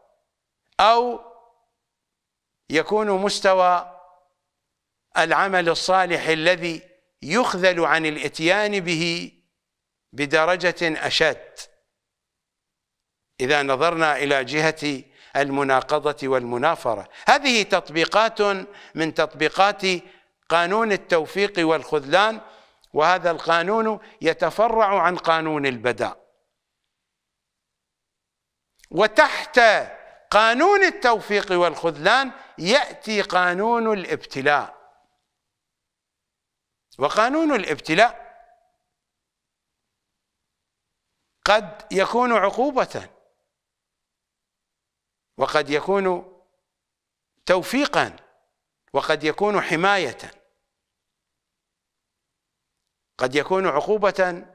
أو يكون مستوى العمل الصالح الذي يخذل عن الاتيان به بدرجة أشد إذا نظرنا إلى جهة المناقضة والمنافرة هذه تطبيقات من تطبيقات قانون التوفيق والخذلان وهذا القانون يتفرع عن قانون البداء وتحت قانون التوفيق والخذلان يأتي قانون الابتلاء وقانون الابتلاء قد يكون عقوبة وقد يكون توفيقا وقد يكون حماية قد يكون عقوبة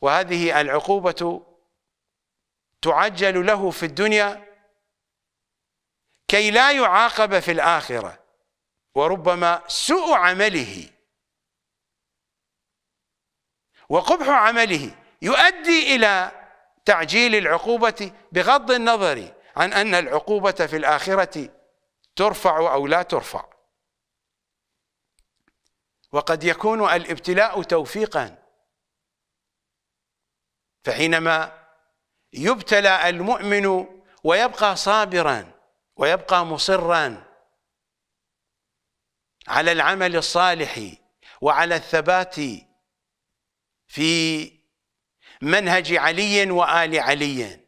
وهذه العقوبة تعجل له في الدنيا كي لا يعاقب في الآخرة وربما سوء عمله وقبح عمله يؤدي إلى تعجيل العقوبة بغض النظر عن أن العقوبة في الآخرة ترفع أو لا ترفع وقد يكون الابتلاء توفيقا فحينما يبتلى المؤمن ويبقى صابرا ويبقى مصرا على العمل الصالح وعلى الثبات في منهج علي وآل علي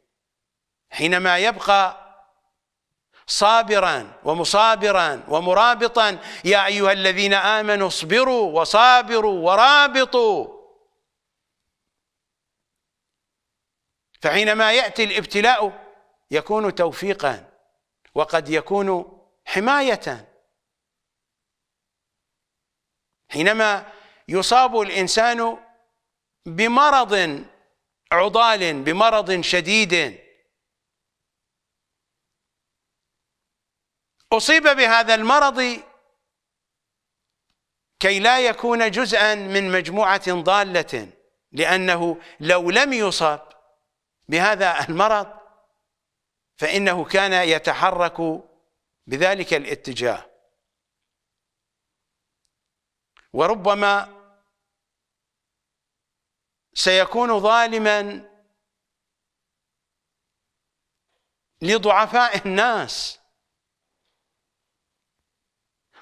حينما يبقى صابرا ومصابرا ومرابطا يا ايها الذين امنوا اصبروا وصابروا ورابطوا فحينما ياتي الابتلاء يكون توفيقا وقد يكون حمايه حينما يصاب الانسان بمرض عضال بمرض شديد أصيب بهذا المرض كي لا يكون جزءا من مجموعة ضالة لأنه لو لم يصاب بهذا المرض فإنه كان يتحرك بذلك الاتجاه وربما سيكون ظالما لضعفاء الناس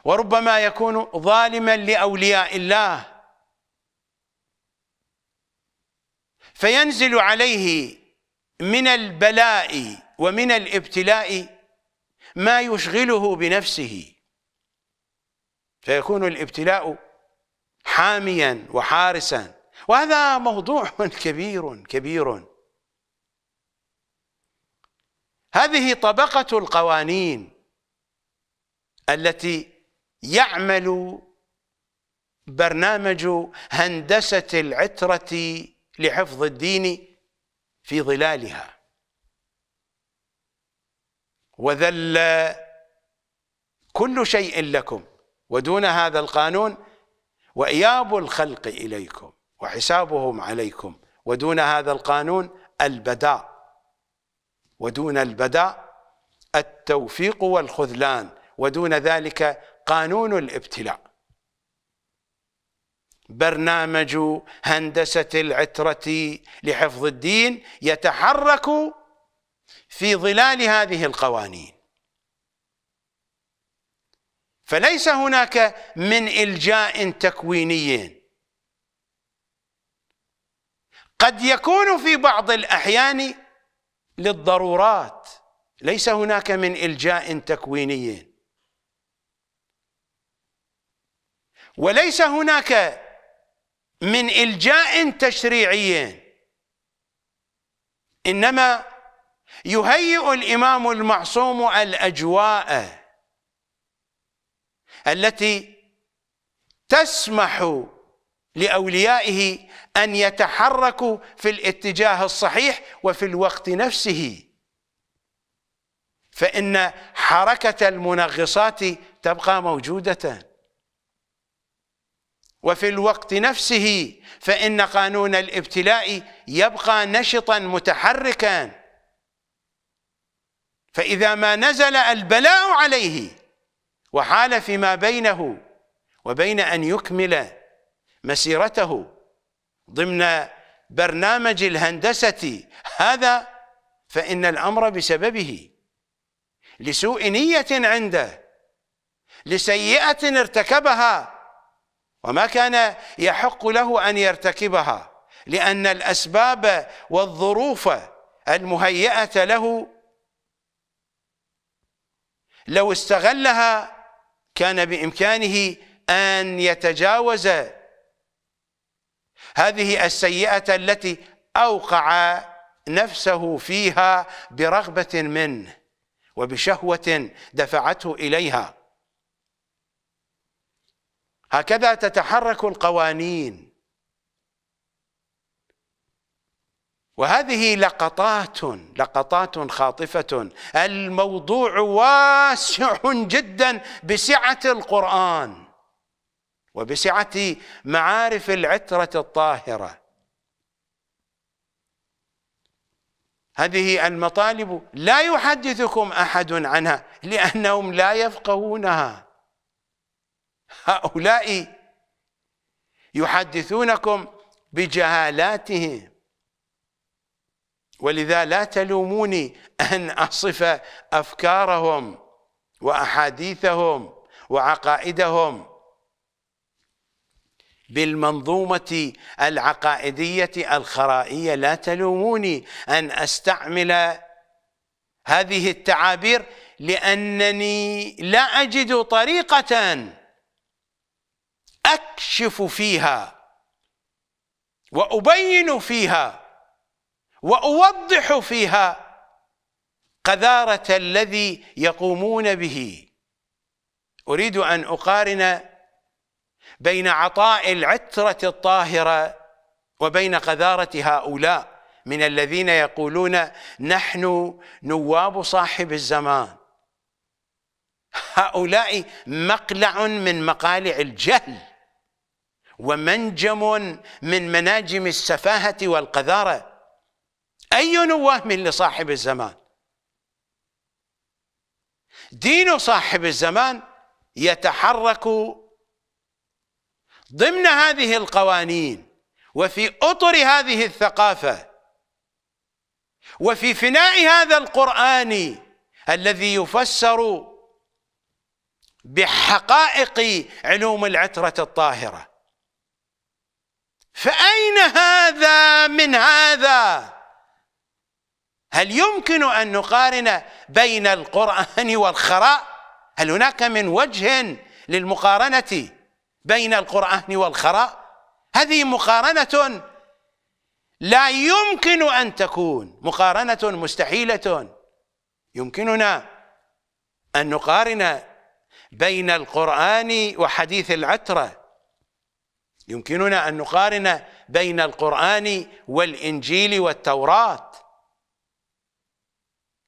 وربما يكون ظالما لأولياء الله فينزل عليه من البلاء ومن الابتلاء ما يشغله بنفسه فيكون الابتلاء حاميا وحارسا وهذا موضوع كبير كبير هذه طبقة القوانين التي يعمل برنامج هندسة العترة لحفظ الدين في ظلالها وذل كل شيء لكم ودون هذا القانون وإياب الخلق إليكم وحسابهم عليكم ودون هذا القانون البداء ودون البداء التوفيق والخذلان ودون ذلك قانون الابتلاء برنامج هندسة العترة لحفظ الدين يتحرك في ظلال هذه القوانين فليس هناك من إلجاء تكويني قد يكون في بعض الأحيان للضرورات ليس هناك من إلجاء تكويني وليس هناك من إلجاء تشريعي إنما يهيئ الإمام المعصوم الأجواء التي تسمح لأوليائه أن يتحركوا في الاتجاه الصحيح وفي الوقت نفسه فإن حركة المنغصات تبقى موجودة وفي الوقت نفسه فإن قانون الابتلاء يبقى نشطا متحركا فإذا ما نزل البلاء عليه وحال فيما بينه وبين أن يكمل مسيرته ضمن برنامج الهندسة هذا فإن الأمر بسببه لسوء نية عنده لسيئة ارتكبها وما كان يحق له ان يرتكبها لان الاسباب والظروف المهيئه له لو استغلها كان بامكانه ان يتجاوز هذه السيئه التي اوقع نفسه فيها برغبه منه وبشهوه دفعته اليها هكذا تتحرك القوانين وهذه لقطات لقطات خاطفة الموضوع واسع جدا بسعة القرآن وبسعة معارف العترة الطاهرة هذه المطالب لا يحدثكم أحد عنها لأنهم لا يفقهونها هؤلاء يحدثونكم بجهالاتهم ولذا لا تلوموني أن أصف أفكارهم وأحاديثهم وعقائدهم بالمنظومة العقائدية الخرائية لا تلوموني أن أستعمل هذه التعابير لأنني لا أجد طريقة اكشف فيها وابين فيها واوضح فيها قذاره الذي يقومون به اريد ان اقارن بين عطاء العتره الطاهره وبين قذاره هؤلاء من الذين يقولون نحن نواب صاحب الزمان هؤلاء مقلع من مقالع الجهل ومنجم من مناجم السفاهة والقذارة أي نواهم لصاحب الزمان دين صاحب الزمان يتحرك ضمن هذه القوانين وفي أطر هذه الثقافة وفي فناء هذا القرآن الذي يفسر بحقائق علوم العترة الطاهرة فأين هذا من هذا هل يمكن أن نقارن بين القرآن والخراء هل هناك من وجه للمقارنة بين القرآن والخراء هذه مقارنة لا يمكن أن تكون مقارنة مستحيلة يمكننا أن نقارن بين القرآن وحديث العترة يمكننا أن نقارن بين القرآن والإنجيل والتوراة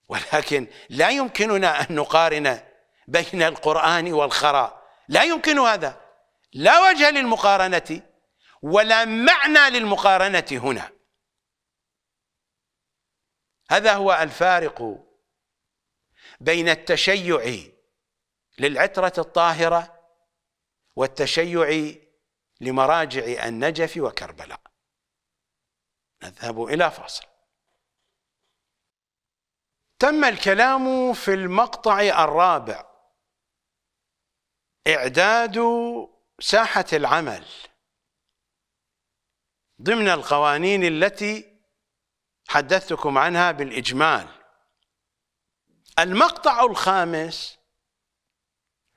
ولكن لا يمكننا أن نقارن بين القرآن والخرا لا يمكن هذا لا وجه للمقارنة ولا معنى للمقارنة هنا هذا هو الفارق بين التشيع للعترة الطاهرة والتشيع لمراجع النجف وكربلاء نذهب إلى فاصل تم الكلام في المقطع الرابع إعداد ساحة العمل ضمن القوانين التي حدثتكم عنها بالإجمال المقطع الخامس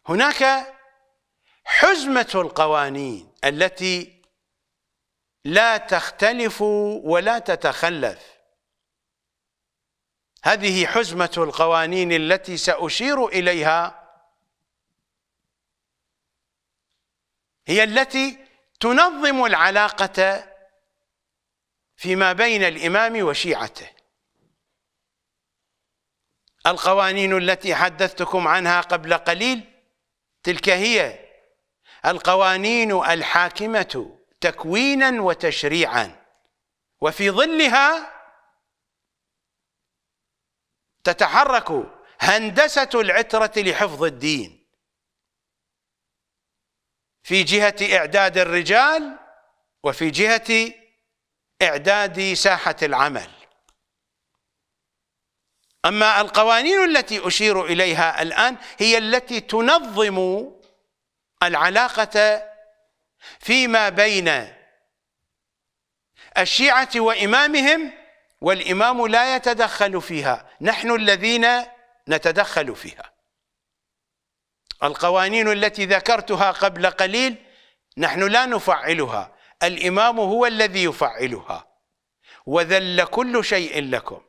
هناك حزمة القوانين التي لا تختلف ولا تتخلف هذه حزمة القوانين التي سأشير إليها هي التي تنظم العلاقة فيما بين الإمام وشيعته القوانين التي حدثتكم عنها قبل قليل تلك هي القوانين الحاكمة تكوينا وتشريعا وفي ظلها تتحرك هندسة العترة لحفظ الدين في جهة إعداد الرجال وفي جهة إعداد ساحة العمل أما القوانين التي أشير إليها الآن هي التي تنظم العلاقة فيما بين الشيعة وإمامهم والإمام لا يتدخل فيها نحن الذين نتدخل فيها القوانين التي ذكرتها قبل قليل نحن لا نفعلها الإمام هو الذي يفعلها وذل كل شيء لكم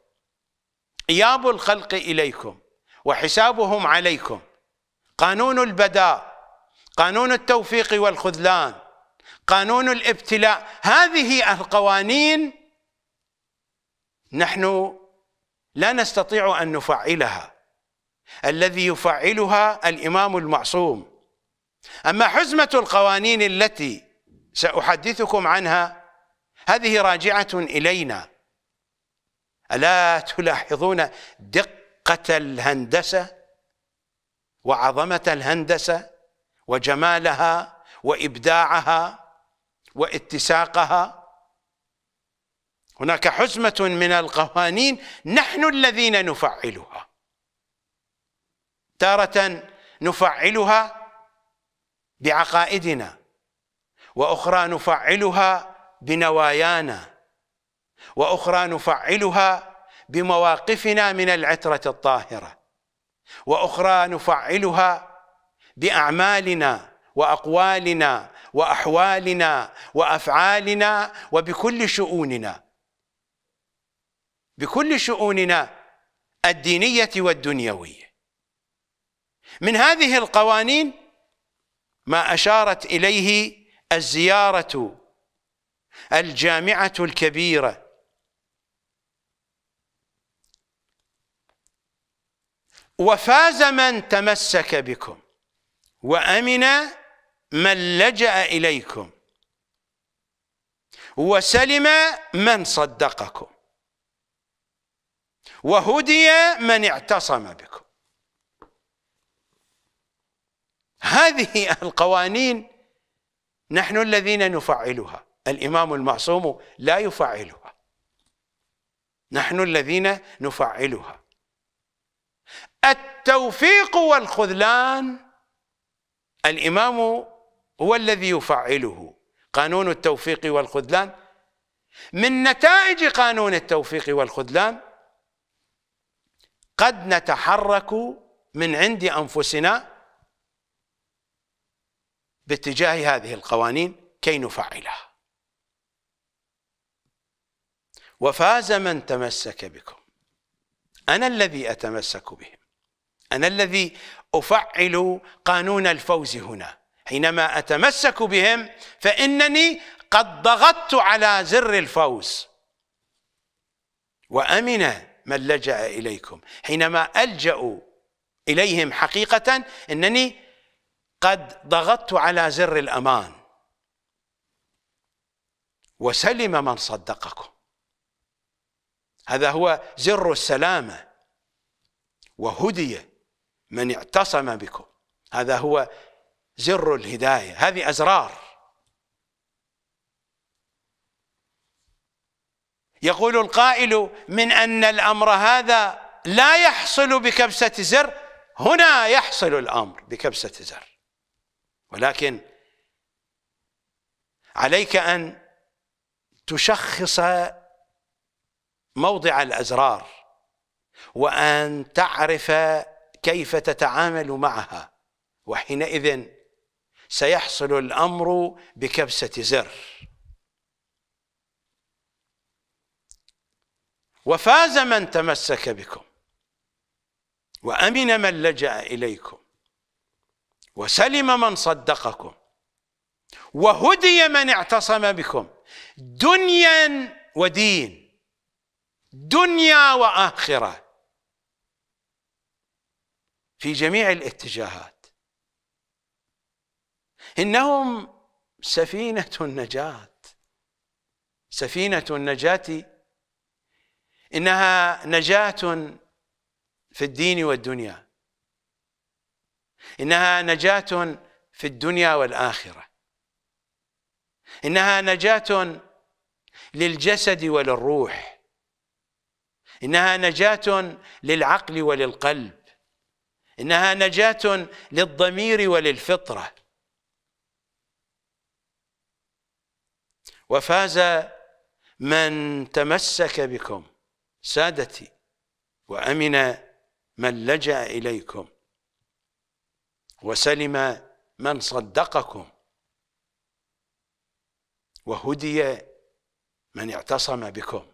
إياب الخلق إليكم وحسابهم عليكم قانون البداء قانون التوفيق والخذلان قانون الابتلاء هذه القوانين نحن لا نستطيع ان نفعلها الذي يفعلها الامام المعصوم اما حزمه القوانين التي ساحدثكم عنها هذه راجعه الينا الا تلاحظون دقه الهندسه وعظمه الهندسه وجمالها وابداعها واتساقها هناك حزمه من القوانين نحن الذين نفعلها تاره نفعلها بعقائدنا واخرى نفعلها بنوايانا واخرى نفعلها بمواقفنا من العتره الطاهره واخرى نفعلها باعمالنا واقوالنا واحوالنا وافعالنا وبكل شؤوننا بكل شؤوننا الدينيه والدنيويه من هذه القوانين ما اشارت اليه الزياره الجامعه الكبيره وفاز من تمسك بكم وأمن من لجأ إليكم وسلم من صدقكم وهدي من اعتصم بكم هذه القوانين نحن الذين نفعلها الإمام المعصوم لا يفعلها نحن الذين نفعلها التوفيق والخذلان الإمام هو الذي يفعله قانون التوفيق والخذلان من نتائج قانون التوفيق والخذلان قد نتحرك من عند أنفسنا باتجاه هذه القوانين كي نفعلها وفاز من تمسك بكم أنا الذي أتمسك بهم أنا الذي أفعل قانون الفوز هنا حينما أتمسك بهم فإنني قد ضغطت على زر الفوز وأمن من لجأ إليكم حينما ألجأ إليهم حقيقة أنني قد ضغطت على زر الأمان وسلم من صدقكم هذا هو زر السلامة وهدي من اعتصم بكم هذا هو زر الهداية هذه أزرار يقول القائل من أن الأمر هذا لا يحصل بكبسة زر هنا يحصل الأمر بكبسة زر ولكن عليك أن تشخص موضع الأزرار وأن تعرف كيف تتعامل معها وحينئذ سيحصل الامر بكبسه زر وفاز من تمسك بكم وامن من لجا اليكم وسلم من صدقكم وهدي من اعتصم بكم دنيا ودين دنيا واخره في جميع الاتجاهات إنهم سفينة النجاة سفينة النجاة إنها نجاة في الدين والدنيا إنها نجاة في الدنيا والآخرة إنها نجاة للجسد وللروح إنها نجاة للعقل وللقلب إنها نجاة للضمير وللفطرة وفاز من تمسك بكم سادتي وأمن من لجأ إليكم وسلم من صدقكم وهدي من اعتصم بكم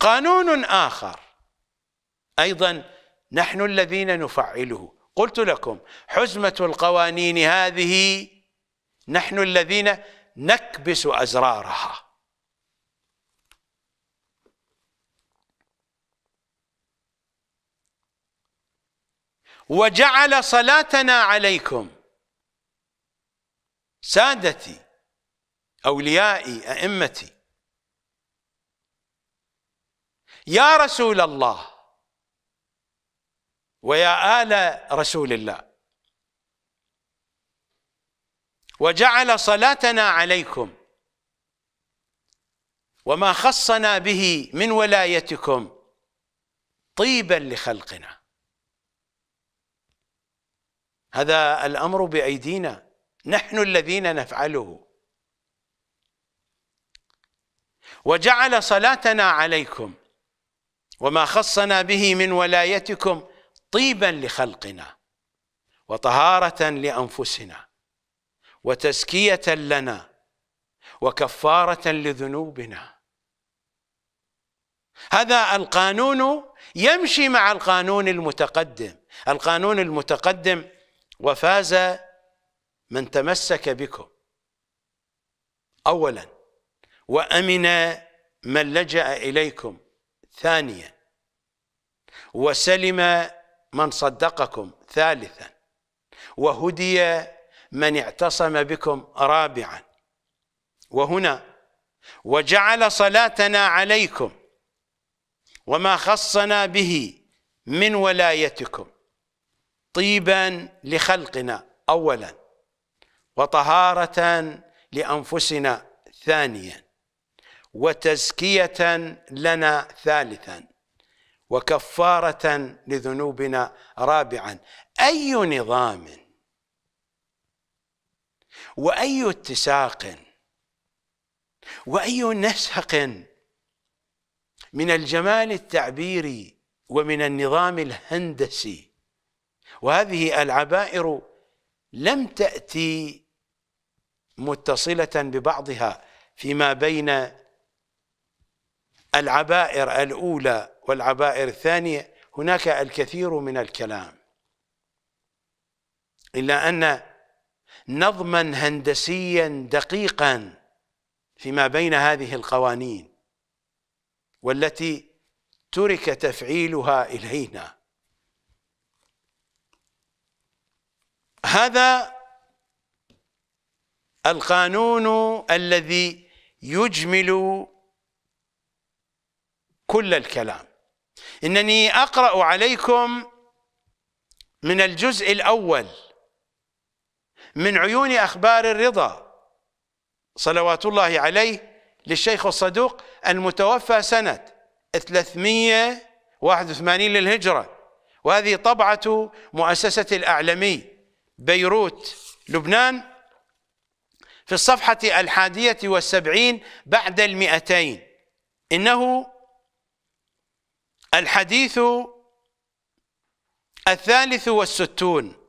قانون آخر أيضا نحن الذين نفعله قلت لكم حزمة القوانين هذه نحن الذين نكبس أزرارها وجعل صلاتنا عليكم سادتي أوليائي أئمتي يا رسول الله ويا آل رسول الله وجعل صلاتنا عليكم وما خصنا به من ولايتكم طيبا لخلقنا هذا الأمر بأيدينا نحن الذين نفعله وجعل صلاتنا عليكم وما خصنا به من ولايتكم طيبا لخلقنا وطهارة لأنفسنا وتزكية لنا وكفارة لذنوبنا هذا القانون يمشي مع القانون المتقدم القانون المتقدم وفاز من تمسك بكم اولا وامن من لجا اليكم ثانيا وسلم من صدقكم ثالثا وهدي من اعتصم بكم رابعا وهنا وجعل صلاتنا عليكم وما خصنا به من ولايتكم طيبا لخلقنا اولا وطهاره لانفسنا ثانيا وتزكيه لنا ثالثا وكفارة لذنوبنا رابعا أي نظام وأي اتساق وأي نسق من الجمال التعبيري ومن النظام الهندسي وهذه العبائر لم تأتي متصلة ببعضها فيما بين العبائر الأولى والعبائر الثانية هناك الكثير من الكلام إلا أن نظما هندسيا دقيقا فيما بين هذه القوانين والتي ترك تفعيلها إلينا هذا القانون الذي يجمل كل الكلام إنني أقرأ عليكم من الجزء الأول من عيون أخبار الرضا صلوات الله عليه للشيخ الصدوق المتوفى سنة 381 للهجرة وهذه طبعة مؤسسة الأعلمي بيروت لبنان في الصفحة الحادية والسبعين بعد المئتين إنه الحديث الثالث والستون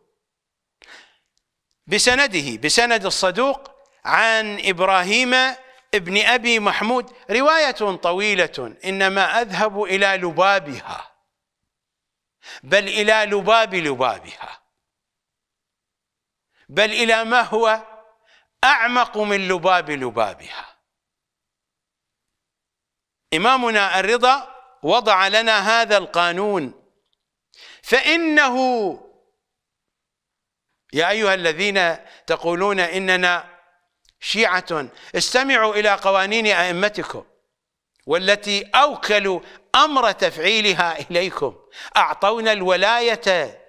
بسنده بسند الصدوق عن إبراهيم ابن أبي محمود رواية طويلة إنما أذهب إلى لبابها بل إلى لباب لبابها بل إلى ما هو أعمق من لباب لبابها إمامنا الرضا وضع لنا هذا القانون فإنه يا أيها الذين تقولون إننا شيعة استمعوا إلى قوانين أئمتكم والتي أوكلوا أمر تفعيلها إليكم أعطونا الولاية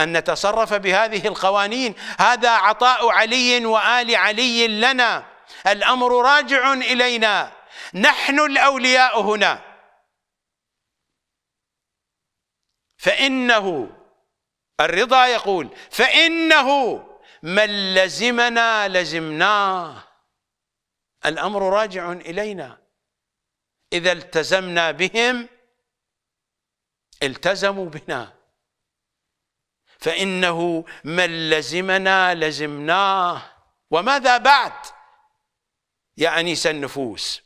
أن نتصرف بهذه القوانين هذا عطاء علي وآل علي لنا الأمر راجع إلينا نحن الأولياء هنا فإنه الرضا يقول فإنه من لزمنا لزمناه الأمر راجع إلينا إذا التزمنا بهم التزموا بنا فإنه من لزمنا لزمناه وماذا بعد يا أنيس النفوس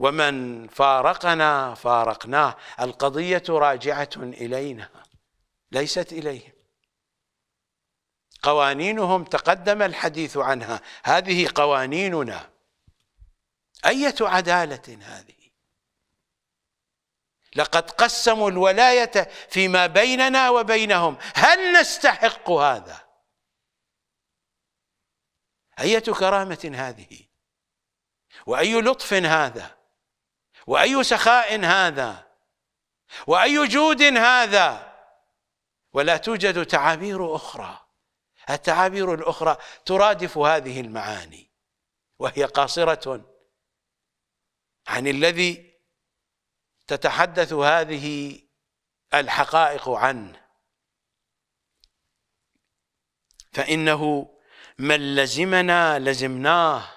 ومن فارقنا فارقناه القضية راجعة إلينا ليست إليهم قوانينهم تقدم الحديث عنها هذه قوانيننا أية عدالة هذه لقد قسموا الولاية فيما بيننا وبينهم هل نستحق هذا أية كرامة هذه وأي لطف هذا واي سخاء هذا واي جود هذا ولا توجد تعابير اخرى التعابير الاخرى ترادف هذه المعاني وهي قاصره عن الذي تتحدث هذه الحقائق عنه فانه من لزمنا لزمناه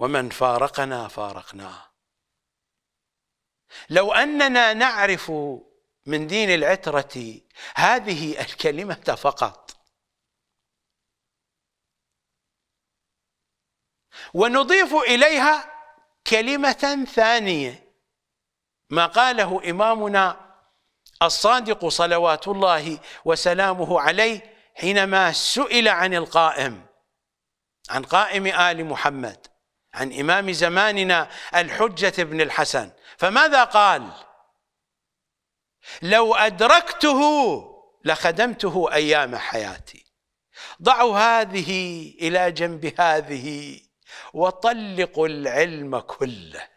ومن فارقنا فارقناه لو اننا نعرف من دين العتره هذه الكلمه فقط ونضيف اليها كلمه ثانيه ما قاله امامنا الصادق صلوات الله وسلامه عليه حينما سئل عن القائم عن قائم ال محمد عن إمام زماننا الحجة بن الحسن فماذا قال لو أدركته لخدمته أيام حياتي ضعوا هذه إلى جنب هذه وطلقوا العلم كله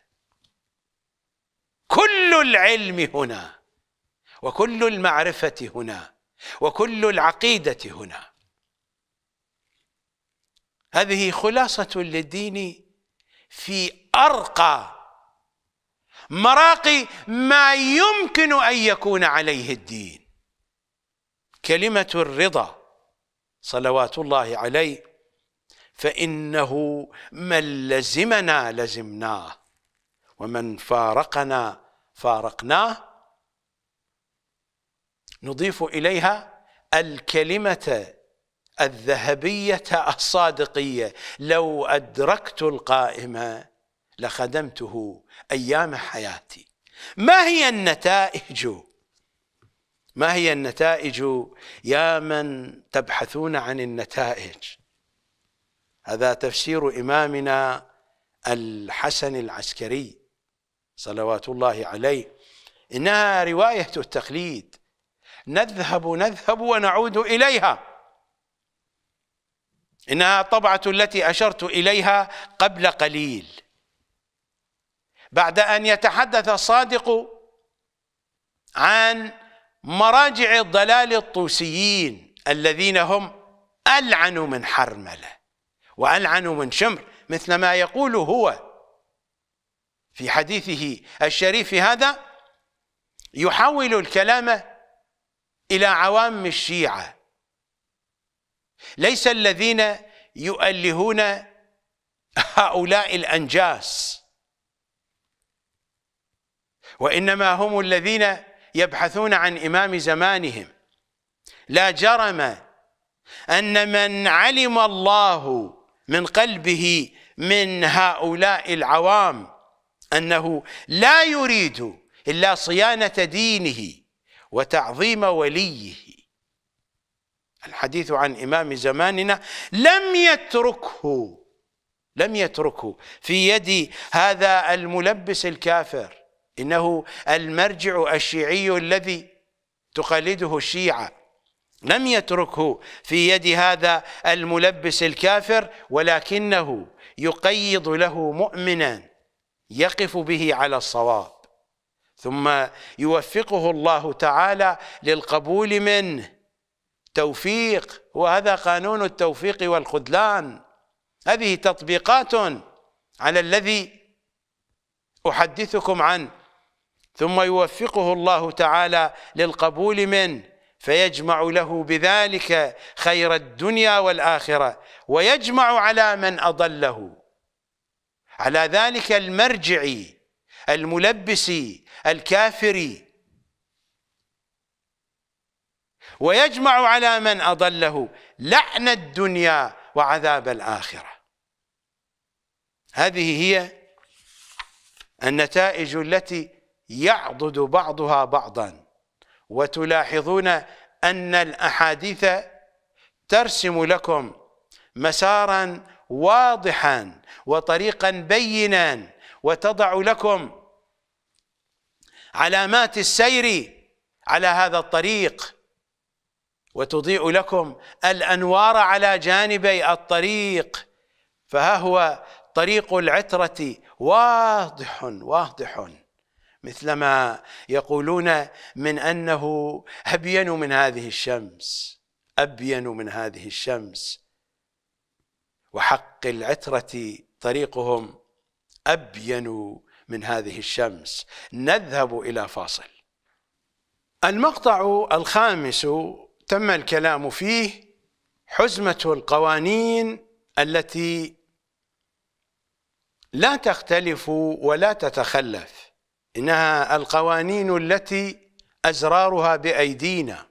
كل العلم هنا وكل المعرفة هنا وكل العقيدة هنا هذه خلاصة للدين في ارقى مراقي ما يمكن ان يكون عليه الدين كلمه الرضا صلوات الله عليه فانه من لزمنا لزمناه ومن فارقنا فارقناه نضيف اليها الكلمه الذهبية الصادقية لو أدركت القائمة لخدمته أيام حياتي ما هي النتائج ما هي النتائج يا من تبحثون عن النتائج هذا تفسير إمامنا الحسن العسكري صلوات الله عليه إنها رواية التقليد نذهب نذهب ونعود إليها إنها طبعة التي أشرت إليها قبل قليل بعد أن يتحدث الصادق عن مراجع الضلال الطوسيين الذين هم ألعنوا من حرملة وألعنوا من شمر مثل ما يقول هو في حديثه الشريف هذا يحول الكلام إلى عوام الشيعة ليس الذين يؤلهون هؤلاء الأنجاس وإنما هم الذين يبحثون عن إمام زمانهم لا جرم أن من علم الله من قلبه من هؤلاء العوام أنه لا يريد إلا صيانة دينه وتعظيم وليه الحديث عن إمام زماننا لم يتركه لم يتركه في يد هذا الملبس الكافر إنه المرجع الشيعي الذي تقلده الشيعة لم يتركه في يد هذا الملبس الكافر ولكنه يقيض له مؤمنا يقف به على الصواب ثم يوفقه الله تعالى للقبول منه توفيق وهذا قانون التوفيق والخذلان هذه تطبيقات على الذي أحدثكم عنه ثم يوفقه الله تعالى للقبول منه فيجمع له بذلك خير الدنيا والآخرة ويجمع على من أضله على ذلك المرجعي الملبسي الكافري ويجمع على من أضله لعن الدنيا وعذاب الآخرة هذه هي النتائج التي يعضد بعضها بعضا وتلاحظون أن الأحاديث ترسم لكم مسارا واضحا وطريقا بينا وتضع لكم علامات السير على هذا الطريق وتضيء لكم الانوار على جانبي الطريق فها هو طريق العتره واضح واضح مثلما يقولون من انه ابين من هذه الشمس ابين من هذه الشمس وحق العتره طريقهم ابين من هذه الشمس نذهب الى فاصل المقطع الخامس تم الكلام فيه حزمة القوانين التي لا تختلف ولا تتخلف إنها القوانين التي أزرارها بأيدينا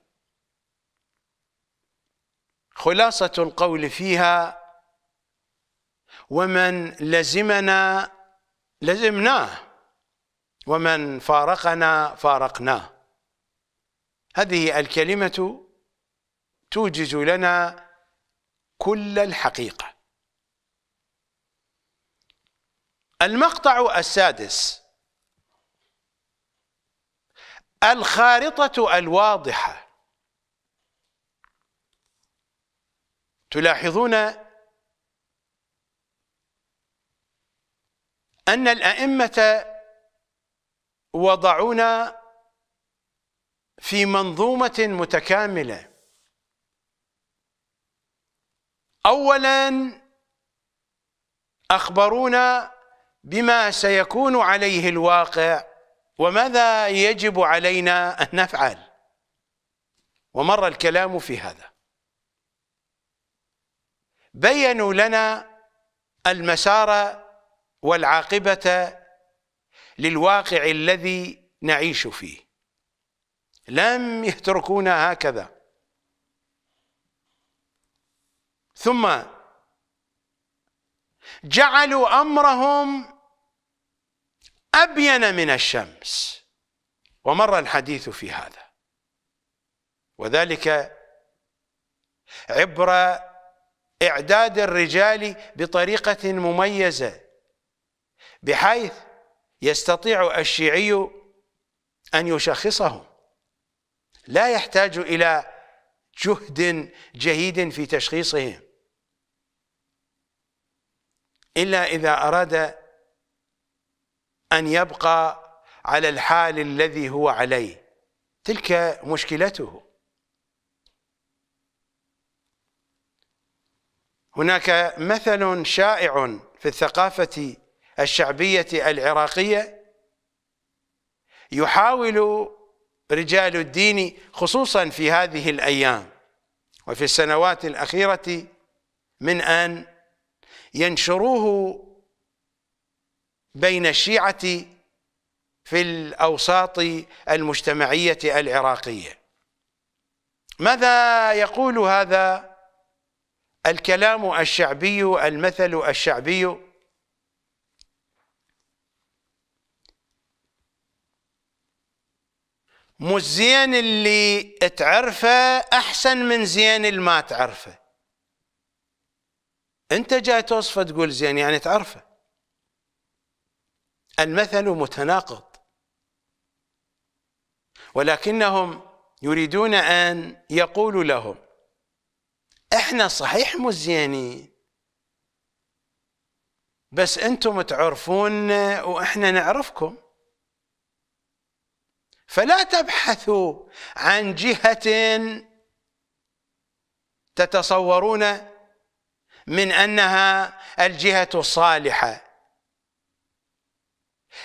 خلاصة القول فيها ومن لزمنا لزمناه ومن فارقنا فارقناه هذه الكلمة توجز لنا كل الحقيقة المقطع السادس الخارطة الواضحة تلاحظون أن الأئمة وضعونا في منظومة متكاملة أولا أخبرونا بما سيكون عليه الواقع وماذا يجب علينا أن نفعل ومر الكلام في هذا بينوا لنا المسار والعاقبة للواقع الذي نعيش فيه لم يتركونا هكذا ثم جعلوا امرهم ابين من الشمس ومر الحديث في هذا وذلك عبر اعداد الرجال بطريقه مميزه بحيث يستطيع الشيعي ان يشخصهم لا يحتاج الى جهد جهيد في تشخيصهم إلا إذا أراد أن يبقى على الحال الذي هو عليه تلك مشكلته هناك مثل شائع في الثقافة الشعبية العراقية يحاول رجال الدين خصوصا في هذه الأيام وفي السنوات الأخيرة من أن ينشروه بين الشيعة في الأوساط المجتمعية العراقية ماذا يقول هذا الكلام الشعبي المثل الشعبي مو اللي تعرفه أحسن من زين اللي ما تعرفه انت جاي توصفه تقول زين يعني تعرفه المثل متناقض ولكنهم يريدون ان يقولوا لهم احنا صحيح مو زينين بس انتم تعرفوننا واحنا نعرفكم فلا تبحثوا عن جهه تتصورون من أنها الجهة الصالحة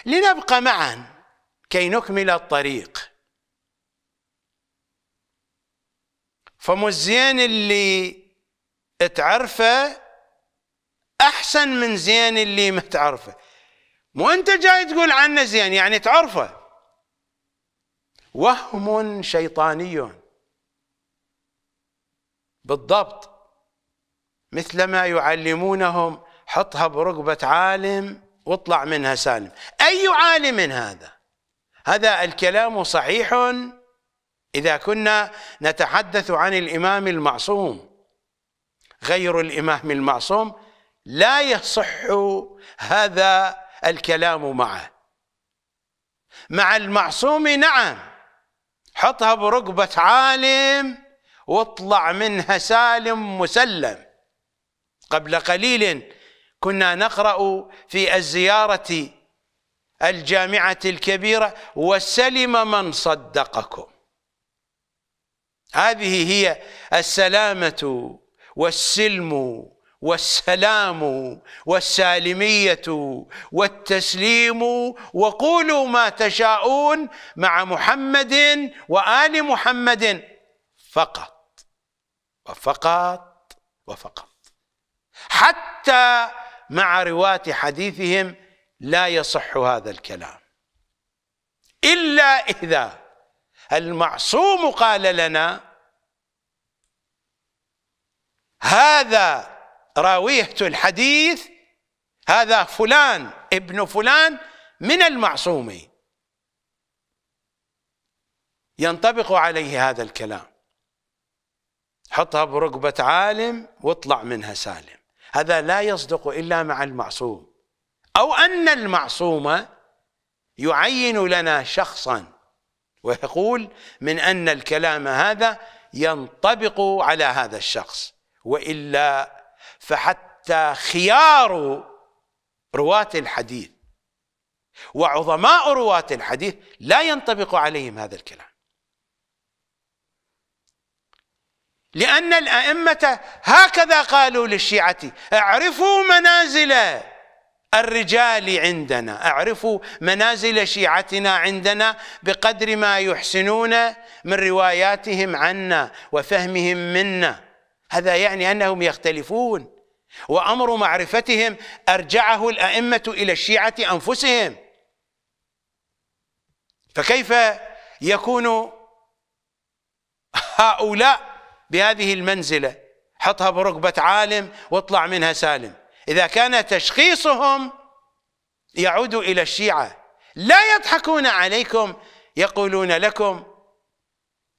لنبقى معا كي نكمل الطريق فمو اللي تعرفه أحسن من زين اللي ما تعرفه مو أنت جاي تقول عنه زين يعني تعرفه وهم شيطاني بالضبط مثلما يعلمونهم حطها بركبة عالم واطلع منها سالم أي عالم هذا هذا الكلام صحيح إذا كنا نتحدث عن الإمام المعصوم غير الإمام المعصوم لا يصح هذا الكلام معه مع المعصوم نعم حطها بركبة عالم واطلع منها سالم مسلم قبل قليل كنا نقرأ في الزيارة الجامعة الكبيرة وسلم من صدقكم هذه هي السلامة والسلم والسلام والسالمية والتسليم وقولوا ما تشاءون مع محمد وآل محمد فقط وفقط وفقط حتى مع رواة حديثهم لا يصح هذا الكلام إلا إذا المعصوم قال لنا هذا راوية الحديث هذا فلان ابن فلان من المعصوم ينطبق عليه هذا الكلام حطها بركبة عالم واطلع منها سالم هذا لا يصدق إلا مع المعصوم أو أن المعصوم يعين لنا شخصا ويقول من أن الكلام هذا ينطبق على هذا الشخص وإلا فحتى خيار رواة الحديث وعظماء رواة الحديث لا ينطبق عليهم هذا الكلام لأن الأئمة هكذا قالوا للشيعة اعرفوا منازل الرجال عندنا اعرفوا منازل شيعتنا عندنا بقدر ما يحسنون من رواياتهم عنا وفهمهم منا هذا يعني أنهم يختلفون وأمر معرفتهم أرجعه الأئمة إلى الشيعة أنفسهم فكيف يكون هؤلاء بهذه المنزلة حطها بركبة عالم واطلع منها سالم إذا كان تشخيصهم يعود إلى الشيعة لا يضحكون عليكم يقولون لكم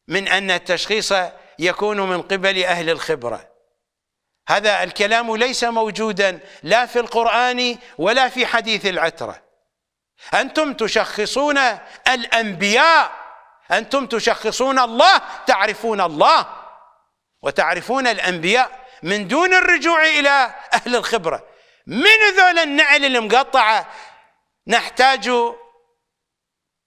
من أن التشخيص يكون من قبل أهل الخبرة هذا الكلام ليس موجودا لا في القرآن ولا في حديث العترة أنتم تشخصون الأنبياء أنتم تشخصون الله تعرفون الله وتعرفون الأنبياء من دون الرجوع إلى أهل الخبرة من ذول النعل المقطعة نحتاج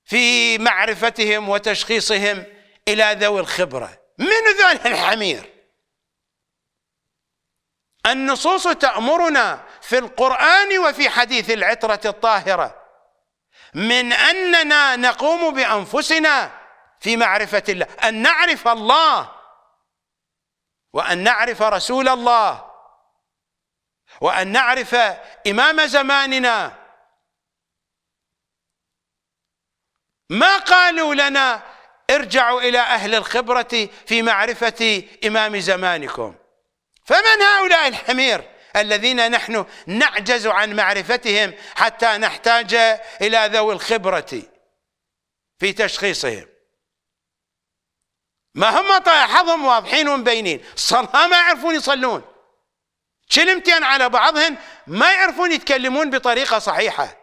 في معرفتهم وتشخيصهم إلى ذوي الخبرة من ذول الحمير النصوص تأمرنا في القرآن وفي حديث العترة الطاهرة من أننا نقوم بأنفسنا في معرفة الله أن نعرف الله وأن نعرف رسول الله وأن نعرف إمام زماننا ما قالوا لنا ارجعوا إلى أهل الخبرة في معرفة إمام زمانكم فمن هؤلاء الحمير الذين نحن نعجز عن معرفتهم حتى نحتاج إلى ذوي الخبرة في تشخيصهم ما هم حظهم واضحين ومبينين صلاه ما يعرفون يصلون كلمتين على بعضهن ما يعرفون يتكلمون بطريقة صحيحة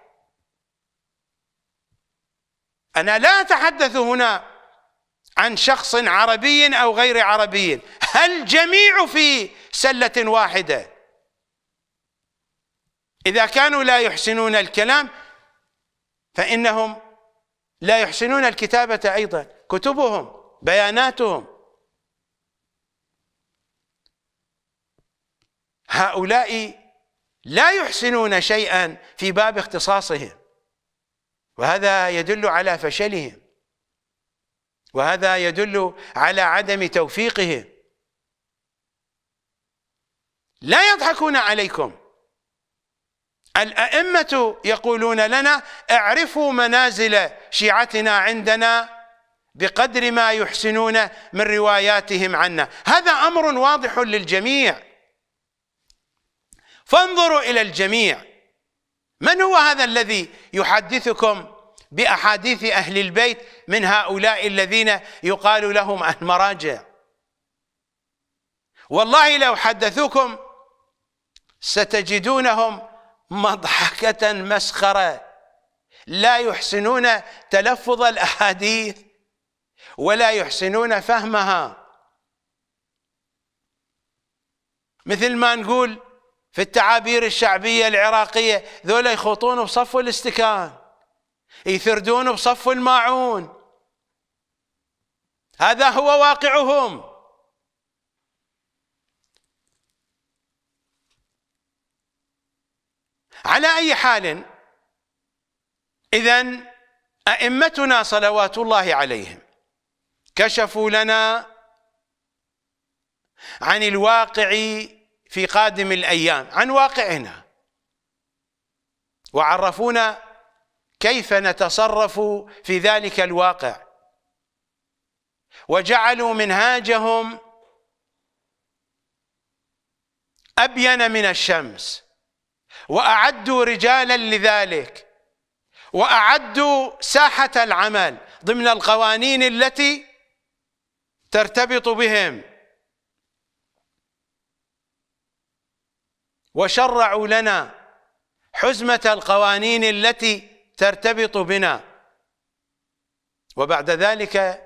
أنا لا أتحدث هنا عن شخص عربي أو غير عربي الجميع في سلة واحدة إذا كانوا لا يحسنون الكلام فإنهم لا يحسنون الكتابة أيضا كتبهم بياناتهم هؤلاء لا يحسنون شيئا في باب اختصاصهم وهذا يدل على فشلهم وهذا يدل على عدم توفيقهم لا يضحكون عليكم الأئمة يقولون لنا اعرفوا منازل شيعتنا عندنا بقدر ما يحسنون من رواياتهم عنا هذا امر واضح للجميع فانظروا الى الجميع من هو هذا الذي يحدثكم باحاديث اهل البيت من هؤلاء الذين يقال لهم المراجع والله لو حدثوكم ستجدونهم مضحكه مسخره لا يحسنون تلفظ الاحاديث ولا يحسنون فهمها مثل ما نقول في التعابير الشعبية العراقية ذولا يخوطون بصف الاستكان يثردون بصف الماعون هذا هو واقعهم على أي حال إذا أئمتنا صلوات الله عليهم كشفوا لنا عن الواقع في قادم الايام عن واقعنا وعرفونا كيف نتصرف في ذلك الواقع وجعلوا منهاجهم ابين من الشمس واعدوا رجالا لذلك واعدوا ساحه العمل ضمن القوانين التي ترتبط بهم وشرعوا لنا حزمة القوانين التي ترتبط بنا وبعد ذلك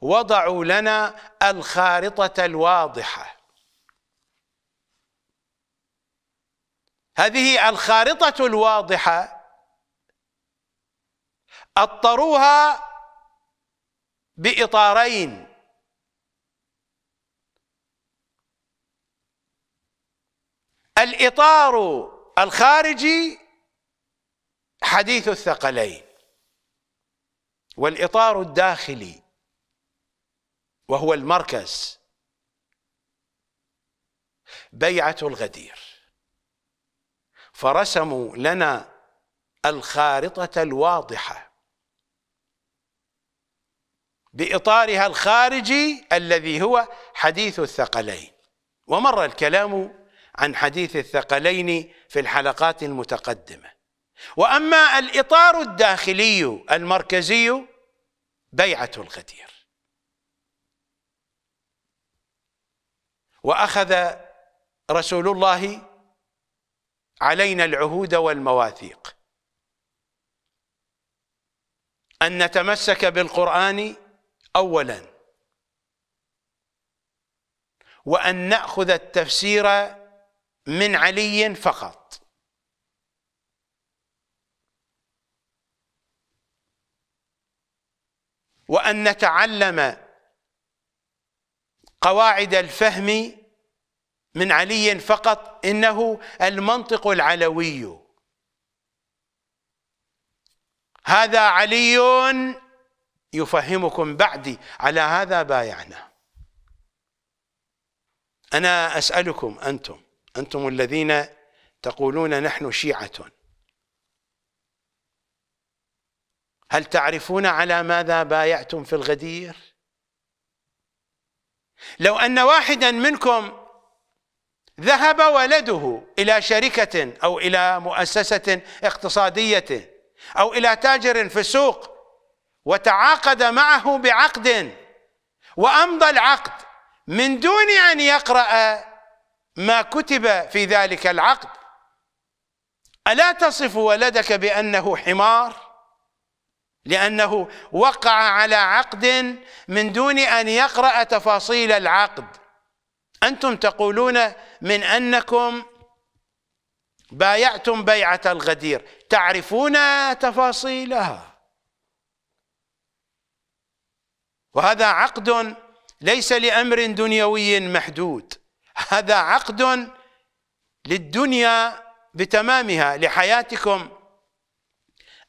وضعوا لنا الخارطة الواضحة هذه الخارطة الواضحة أطروها بإطارين الإطار الخارجي حديث الثقلين والإطار الداخلي وهو المركز بيعة الغدير فرسموا لنا الخارطة الواضحة بإطارها الخارجي الذي هو حديث الثقلين ومر الكلام عن حديث الثقلين في الحلقات المتقدمة وأما الإطار الداخلي المركزي بيعة الغدير وأخذ رسول الله علينا العهود والمواثيق أن نتمسك بالقرآن أولا وأن نأخذ التفسير من علي فقط وأن نتعلم قواعد الفهم من علي فقط إنه المنطق العلوي هذا علي يفهمكم بعدي على هذا بايعنا أنا أسألكم أنتم أنتم الذين تقولون نحن شيعة هل تعرفون على ماذا بايعتم في الغدير لو أن واحدا منكم ذهب ولده إلى شركة أو إلى مؤسسة اقتصادية أو إلى تاجر في السوق وتعاقد معه بعقد وأمضى العقد من دون أن يقرأ ما كتب في ذلك العقد ألا تصف ولدك بأنه حمار لأنه وقع على عقد من دون أن يقرأ تفاصيل العقد أنتم تقولون من أنكم بايعتم بيعة الغدير تعرفون تفاصيلها وهذا عقد ليس لأمر دنيوي محدود هذا عقد للدنيا بتمامها لحياتكم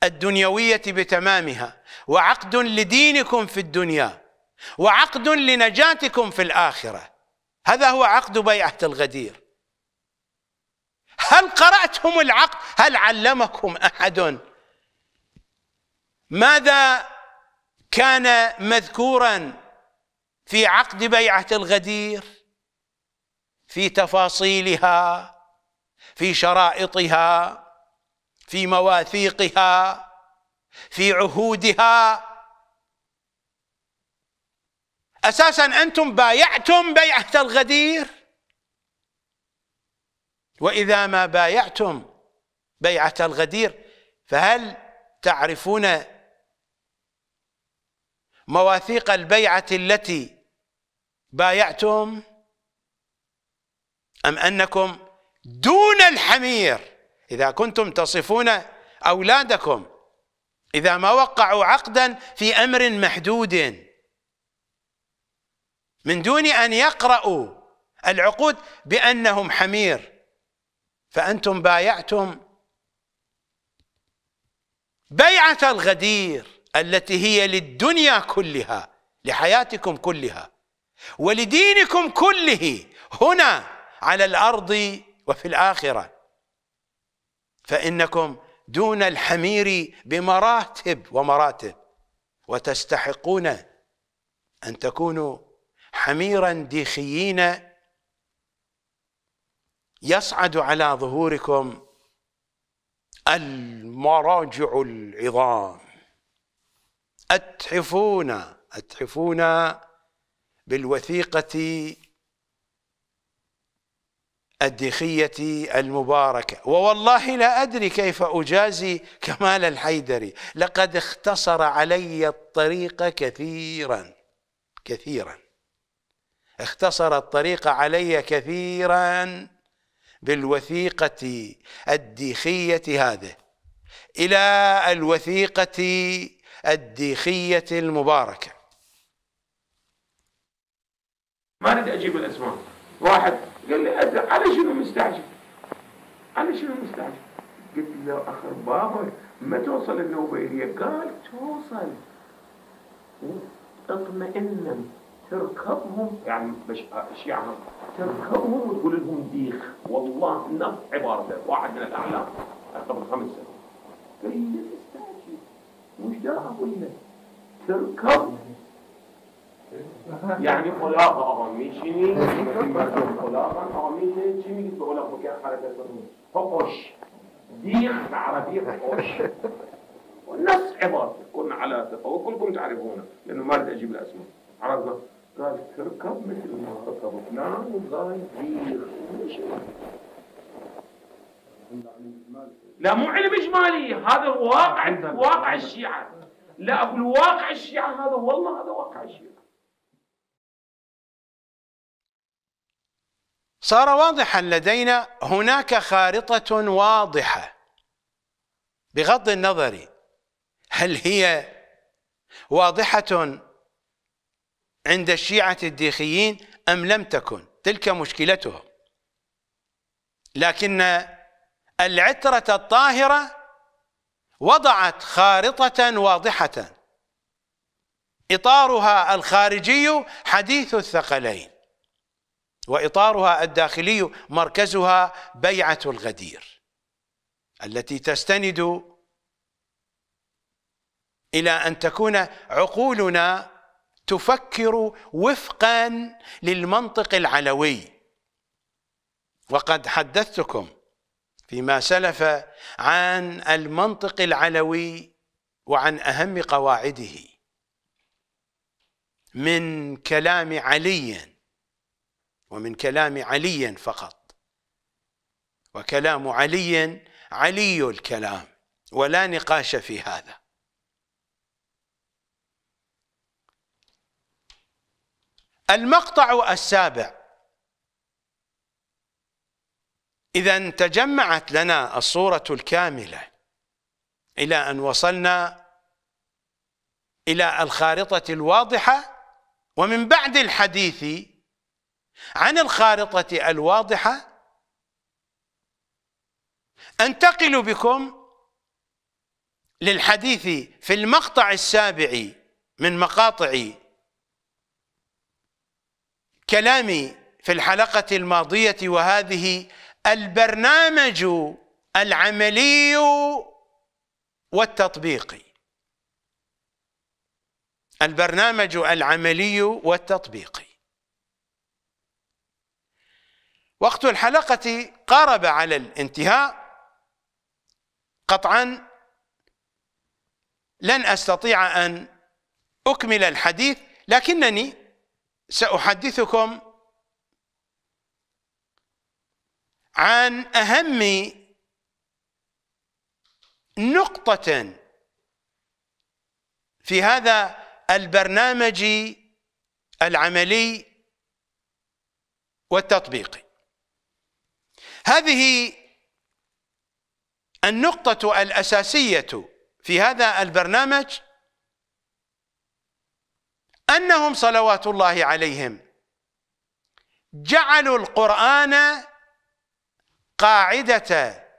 الدنيوية بتمامها وعقد لدينكم في الدنيا وعقد لنجاتكم في الآخرة هذا هو عقد بيعة الغدير هل قرأتم العقد هل علمكم أحد ماذا كان مذكورا في عقد بيعة الغدير في تفاصيلها في شرائطها في مواثيقها في عهودها اساسا انتم بايعتم بيعه الغدير واذا ما بايعتم بيعه الغدير فهل تعرفون مواثيق البيعه التي بايعتم أم أنكم دون الحمير إذا كنتم تصفون أولادكم إذا ما وقعوا عقدا في أمر محدود من دون أن يقرأوا العقود بأنهم حمير فأنتم بايعتم بيعة الغدير التي هي للدنيا كلها لحياتكم كلها ولدينكم كله هنا على الارض وفي الاخره فانكم دون الحمير بمراتب ومراتب وتستحقون ان تكونوا حميرا ديخيين يصعد على ظهوركم المراجع العظام اتحفونا اتحفونا بالوثيقه الديخية المباركة ووالله لا أدري كيف أجازي كمال الحيدري لقد اختصر علي الطريق كثيرا كثيرا اختصر الطريق علي كثيرا بالوثيقة الديخية هذه إلى الوثيقة الديخية المباركة ما أريد أجيب الأسماء واحد قال لي أزل على شنو مستعجل على شنو مستعجل قلت له أخر بابا ما توصل النوبة إلي قال توصل اطمئنا تركبهم يعني مش شيعهم تركبهم وتقول لهم ديخ والله نفس عبارته واحد من الاعلام قبل خمس سنوات قال لي مستعجل مش داعي اقول لك تركبهم یعنی خلاق آقا میشینی مردم خلاقا آقا میشینی چی میگید به خلاق بکر حرکت کنی فقش ديخ بالعربية فقش والناس عباد كنا على ثقة وكلكم تعرفونه لأنه ما أريد أجيب الأسماء عرفنا قال تركب مثل ما ركب فلان وقال ديخ لا مو علم اجمالي هذا واقع واقع الشيعه لا اقول واقع الشيعه هذا والله هذا واقع الشيعه صار واضحا لدينا هناك خارطة واضحة بغض النظر هل هي واضحة عند الشيعة الديخيين أم لم تكن تلك مشكلتهم لكن العترة الطاهرة وضعت خارطة واضحة إطارها الخارجي حديث الثقلين واطارها الداخلي مركزها بيعه الغدير التي تستند الى ان تكون عقولنا تفكر وفقا للمنطق العلوي وقد حدثتكم فيما سلف عن المنطق العلوي وعن اهم قواعده من كلام علي ومن كلام علي فقط وكلام علي علي الكلام ولا نقاش في هذا المقطع السابع إذا تجمعت لنا الصورة الكاملة إلى أن وصلنا إلى الخارطة الواضحة ومن بعد الحديث عن الخارطة الواضحة أنتقل بكم للحديث في المقطع السابع من مقاطع كلامي في الحلقة الماضية وهذه البرنامج العملي والتطبيقي البرنامج العملي والتطبيقي وقت الحلقة قارب على الانتهاء قطعا لن أستطيع أن أكمل الحديث لكنني سأحدثكم عن أهم نقطة في هذا البرنامج العملي والتطبيقي هذه النقطة الأساسية في هذا البرنامج أنهم صلوات الله عليهم جعلوا القرآن قاعدة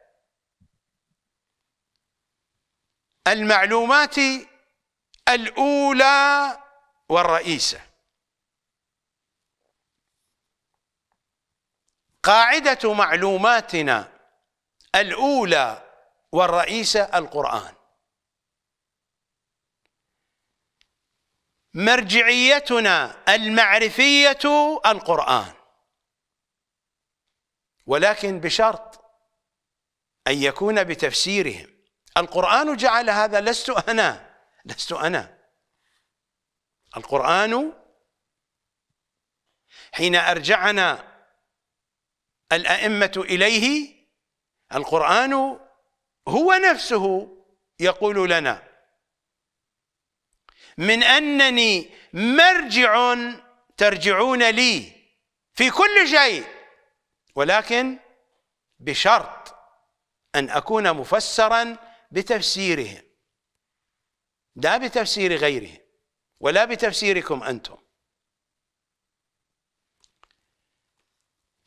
المعلومات الأولى والرئيسة قاعدة معلوماتنا الأولى والرئيسة القرآن مرجعيتنا المعرفية القرآن ولكن بشرط أن يكون بتفسيرهم القرآن جعل هذا لست أنا لست أنا القرآن حين أرجعنا الأئمة إليه القرآن هو نفسه يقول لنا من أنني مرجع ترجعون لي في كل شيء ولكن بشرط أن أكون مفسرا بتفسيرهم لا بتفسير غيرهم ولا بتفسيركم أنتم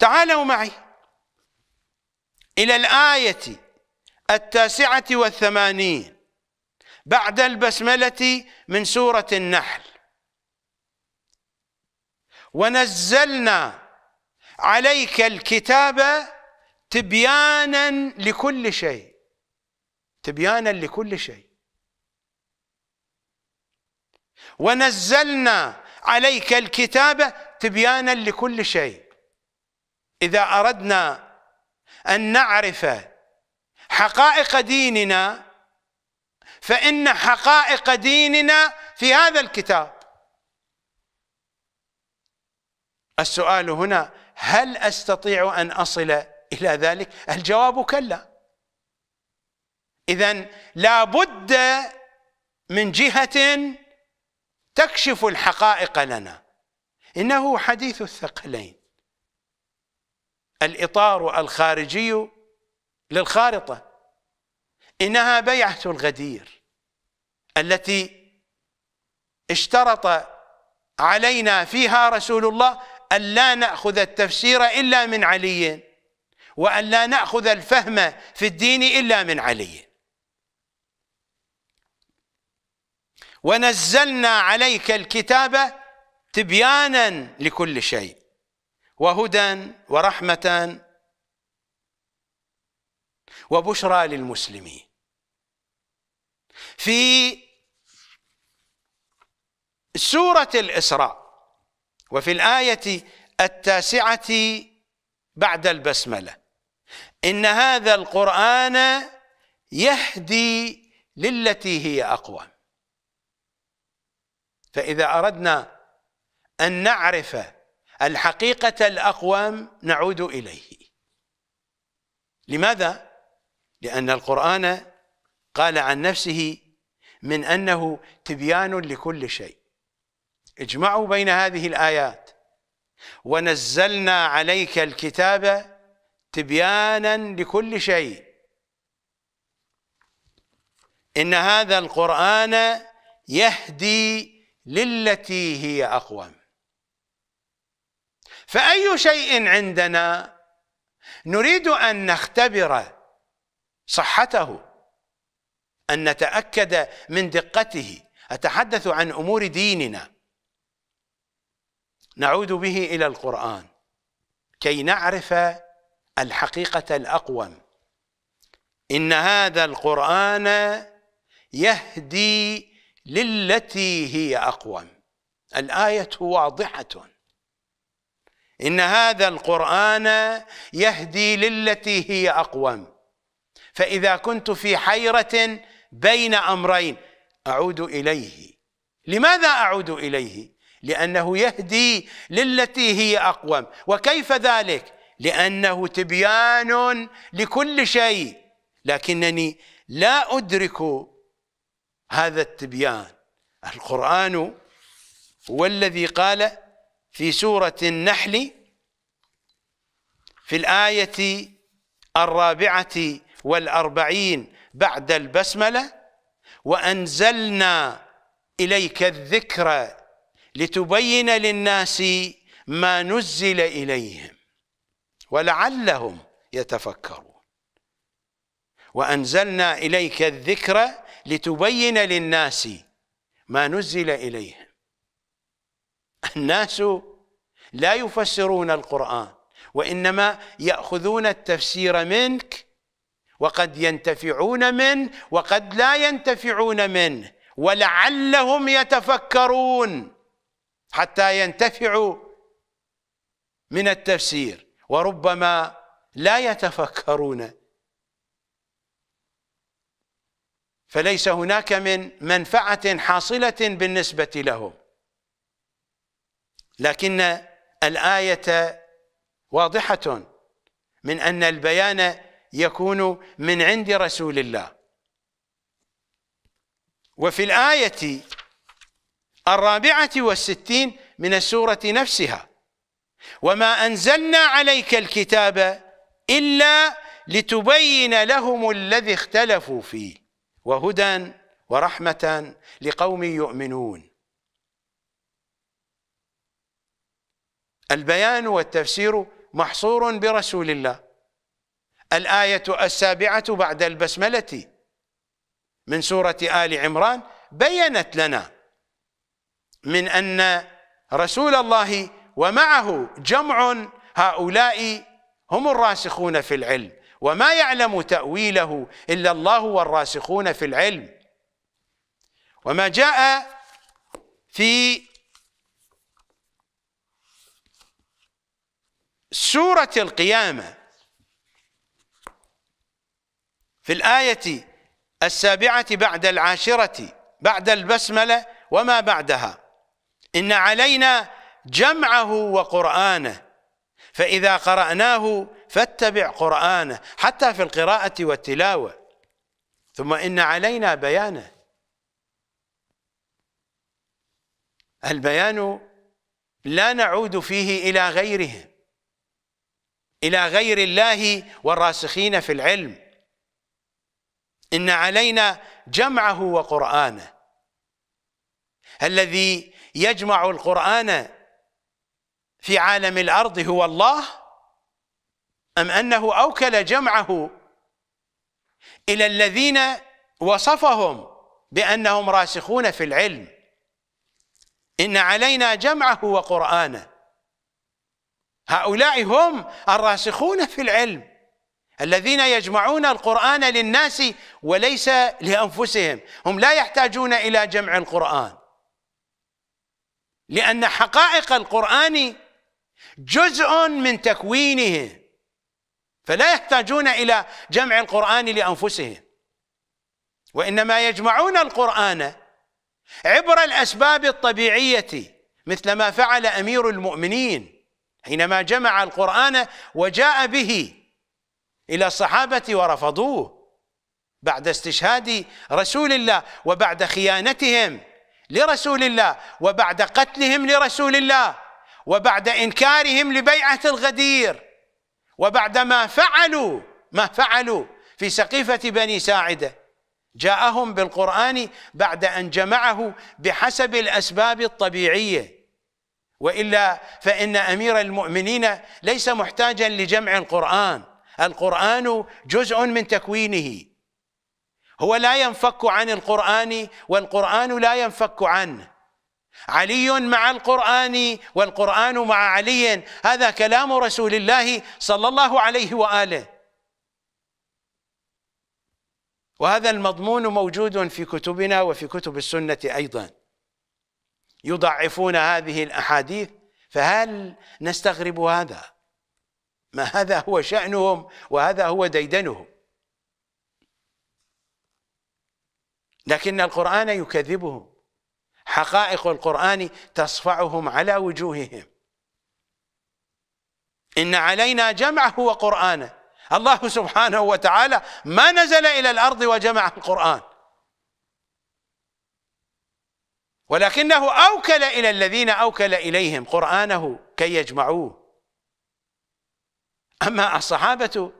تعالوا معي إلى الآية التاسعة والثمانين بعد البسملة من سورة النحل ونزلنا عليك الكتاب تبيانا لكل شيء تبيانا لكل شيء ونزلنا عليك الكتاب تبيانا لكل شيء إذا أردنا أن نعرف حقائق ديننا فإن حقائق ديننا في هذا الكتاب السؤال هنا هل أستطيع أن أصل إلى ذلك؟ الجواب كلا إذا لابد من جهة تكشف الحقائق لنا إنه حديث الثقلين الإطار الخارجي للخارطة إنها بيعة الغدير التي اشترط علينا فيها رسول الله أن لا نأخذ التفسير إلا من علي وأن لا نأخذ الفهم في الدين إلا من علي ونزلنا عليك الكتاب تبيانا لكل شيء وهدى ورحمة وبشرى للمسلمين في سورة الإسراء وفي الآية التاسعة بعد البسملة إن هذا القرآن يهدي للتي هي أقوى فإذا أردنا أن نعرف الحقيقة الأقوام نعود إليه لماذا؟ لأن القرآن قال عن نفسه من أنه تبيان لكل شيء اجمعوا بين هذه الآيات ونزلنا عليك الكتاب تبيانا لكل شيء إن هذا القرآن يهدي للتي هي أقوم فأي شيء عندنا نريد أن نختبر صحته أن نتأكد من دقته أتحدث عن أمور ديننا نعود به إلى القرآن كي نعرف الحقيقة الأقوم إن هذا القرآن يهدي للتي هي أقوم الآية واضحة إن هذا القرآن يهدي للتي هي أقوم فإذا كنت في حيرة بين أمرين أعود إليه لماذا أعود إليه؟ لأنه يهدي للتي هي أقوم وكيف ذلك؟ لأنه تبيان لكل شيء لكنني لا أدرك هذا التبيان القرآن هو الذي قال في سورة النحل في الآية الرابعة والأربعين بعد البسملة وأنزلنا إليك الذكر لتبين للناس ما نزل إليهم ولعلهم يتفكرون وأنزلنا إليك الذكر لتبين للناس ما نزل إليهم الناس لا يفسرون القرآن وإنما يأخذون التفسير منك وقد ينتفعون منه وقد لا ينتفعون منه ولعلهم يتفكرون حتى ينتفعوا من التفسير وربما لا يتفكرون فليس هناك من منفعة حاصلة بالنسبة لهم لكن الآية واضحة من أن البيان يكون من عند رسول الله وفي الآية الرابعة والستين من السورة نفسها وما أنزلنا عليك الكتاب إلا لتبين لهم الذي اختلفوا فيه وهدى ورحمة لقوم يؤمنون البيان والتفسير محصور برسول الله الآية السابعة بعد البسملة من سورة آل عمران بينت لنا من أن رسول الله ومعه جمع هؤلاء هم الراسخون في العلم وما يعلم تأويله إلا الله والراسخون في العلم وما جاء في سورة القيامة في الآية السابعة بعد العاشرة بعد البسملة وما بعدها إن علينا جمعه وقرآنه فإذا قرأناه فاتبع قرآنه حتى في القراءة والتلاوة ثم إن علينا بيانه البيان لا نعود فيه إلى غيرهم إلى غير الله والراسخين في العلم إن علينا جمعه وقرآنه الذي يجمع القرآن في عالم الأرض هو الله أم أنه أوكل جمعه إلى الذين وصفهم بأنهم راسخون في العلم إن علينا جمعه وقرآنه هؤلاء هم الراسخون في العلم الذين يجمعون القرآن للناس وليس لأنفسهم هم لا يحتاجون إلى جمع القرآن لأن حقائق القرآن جزء من تكوينه فلا يحتاجون إلى جمع القرآن لأنفسهم وإنما يجمعون القرآن عبر الأسباب الطبيعية مثل ما فعل أمير المؤمنين حينما جمع القرآن وجاء به إلى الصحابة ورفضوه بعد استشهاد رسول الله وبعد خيانتهم لرسول الله وبعد قتلهم لرسول الله وبعد إنكارهم لبيعة الغدير وبعد ما فعلوا ما فعلوا في سقيفة بني ساعدة جاءهم بالقرآن بعد أن جمعه بحسب الأسباب الطبيعية والا فان امير المؤمنين ليس محتاجا لجمع القران القران جزء من تكوينه هو لا ينفك عن القران والقران لا ينفك عنه علي مع القران والقران مع علي هذا كلام رسول الله صلى الله عليه واله وهذا المضمون موجود في كتبنا وفي كتب السنه ايضا يضعفون هذه الأحاديث فهل نستغرب هذا ما هذا هو شأنهم وهذا هو ديدنهم لكن القرآن يكذبهم حقائق القرآن تصفعهم على وجوههم إن علينا جمعه وقرآنه الله سبحانه وتعالى ما نزل إلى الأرض وجمع القرآن ولكنه أوكل إلى الذين أوكل إليهم قرآنه كي يجمعوه أما الصحابة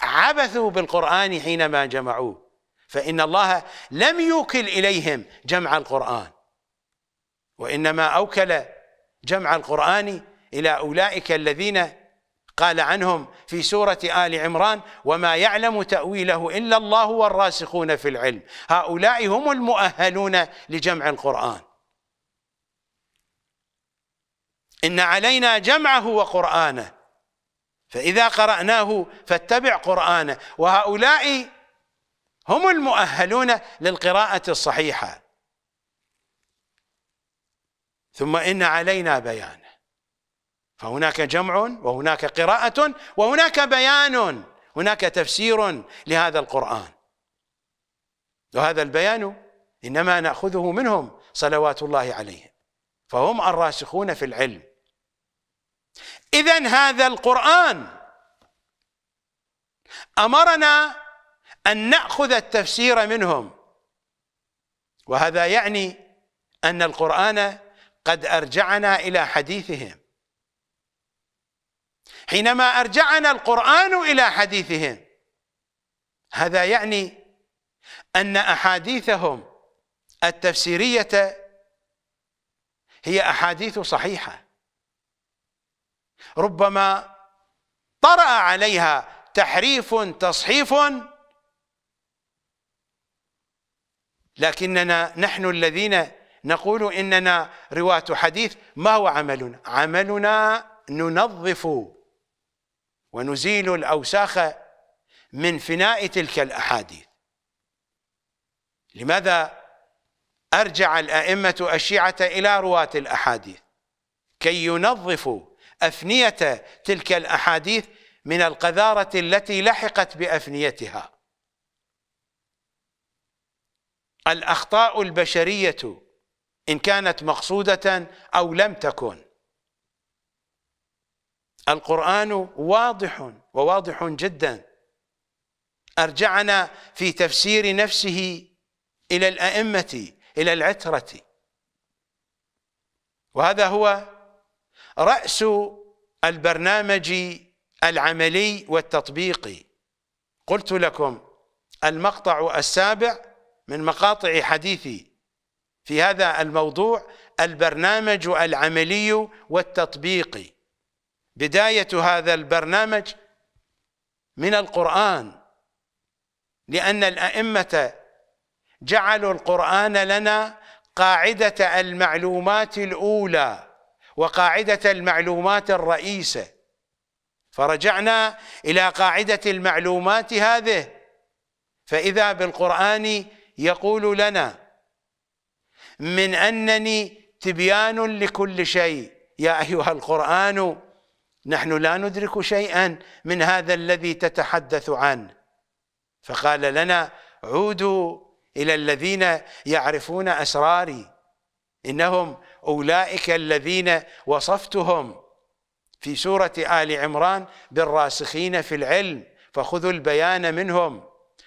عبثوا بالقرآن حينما جمعوه فإن الله لم يوكل إليهم جمع القرآن وإنما أوكل جمع القرآن إلى أولئك الذين قال عنهم في سورة آل عمران وما يعلم تأويله إلا الله والراسخون في العلم هؤلاء هم المؤهلون لجمع القرآن إن علينا جمعه وقرآنه فإذا قرأناه فاتبع قرآنه وهؤلاء هم المؤهلون للقراءة الصحيحة ثم إن علينا بيانه فهناك جمع وهناك قراءة وهناك بيان هناك تفسير لهذا القرآن وهذا البيان إنما نأخذه منهم صلوات الله عليهم فهم الراسخون في العلم إذا هذا القرآن أمرنا أن نأخذ التفسير منهم وهذا يعني أن القرآن قد أرجعنا إلى حديثهم حينما أرجعنا القرآن إلى حديثهم هذا يعني أن أحاديثهم التفسيرية هي أحاديث صحيحة ربما طرأ عليها تحريف تصحيف لكننا نحن الذين نقول إننا رواة حديث ما هو عملنا عملنا ننظف ونزيل الأوساخ من فناء تلك الأحاديث لماذا أرجع الأئمة الشيعة إلى رواة الأحاديث كي ينظفوا أفنية تلك الأحاديث من القذارة التي لحقت بأفنيتها الأخطاء البشرية إن كانت مقصودة أو لم تكن القرآن واضح وواضح جدا أرجعنا في تفسير نفسه إلى الأئمة إلى العترة وهذا هو رأس البرنامج العملي والتطبيقي قلت لكم المقطع السابع من مقاطع حديثي في هذا الموضوع البرنامج العملي والتطبيقي بداية هذا البرنامج من القرآن لأن الأئمة جعلوا القرآن لنا قاعدة المعلومات الأولى وقاعدة المعلومات الرئيسة فرجعنا إلى قاعدة المعلومات هذه فإذا بالقرآن يقول لنا من أنني تبيان لكل شيء يا أيها القرآن نحن لا ندرك شيئا من هذا الذي تتحدث عنه فقال لنا عودوا إلى الذين يعرفون أسراري إنهم أولئك الذين وصفتهم في سورة آل عمران بالراسخين في العلم فخذوا البيان منهم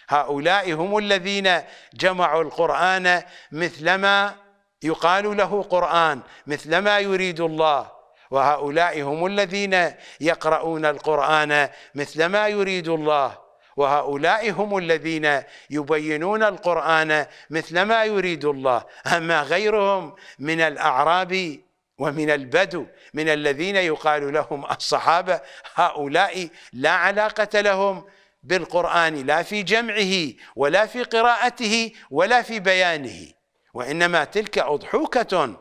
هؤلاء هم الذين جمعوا القرآن مثلما يقال له قرآن مثلما يريد الله وهؤلاء هم الذين يقرؤون القرآن مثل ما يريد الله وهؤلاء هم الذين يبينون القرآن مثل ما يريد الله أما غيرهم من الأعراب ومن البدو من الذين يقال لهم الصحابة هؤلاء لا علاقة لهم بالقرآن لا في جمعه ولا في قراءته ولا في بيانه وإنما تلك أضحوكة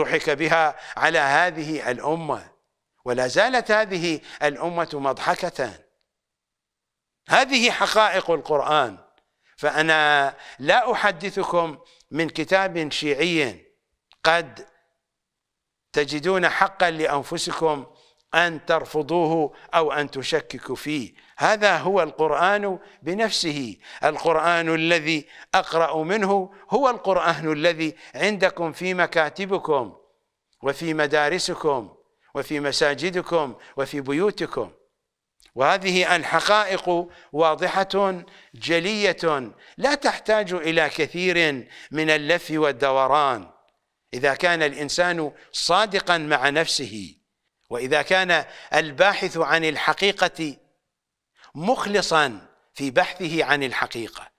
ضحك بها على هذه الأمة ولا زالت هذه الأمة مضحكة هذه حقائق القرآن فأنا لا أحدثكم من كتاب شيعي قد تجدون حقا لأنفسكم أن ترفضوه أو أن تشككوا فيه هذا هو القرآن بنفسه القرآن الذي أقرأ منه هو القرآن الذي عندكم في مكاتبكم وفي مدارسكم وفي مساجدكم وفي بيوتكم وهذه الحقائق واضحة جلية لا تحتاج إلى كثير من اللف والدوران إذا كان الإنسان صادقا مع نفسه وإذا كان الباحث عن الحقيقة مخلصا في بحثه عن الحقيقه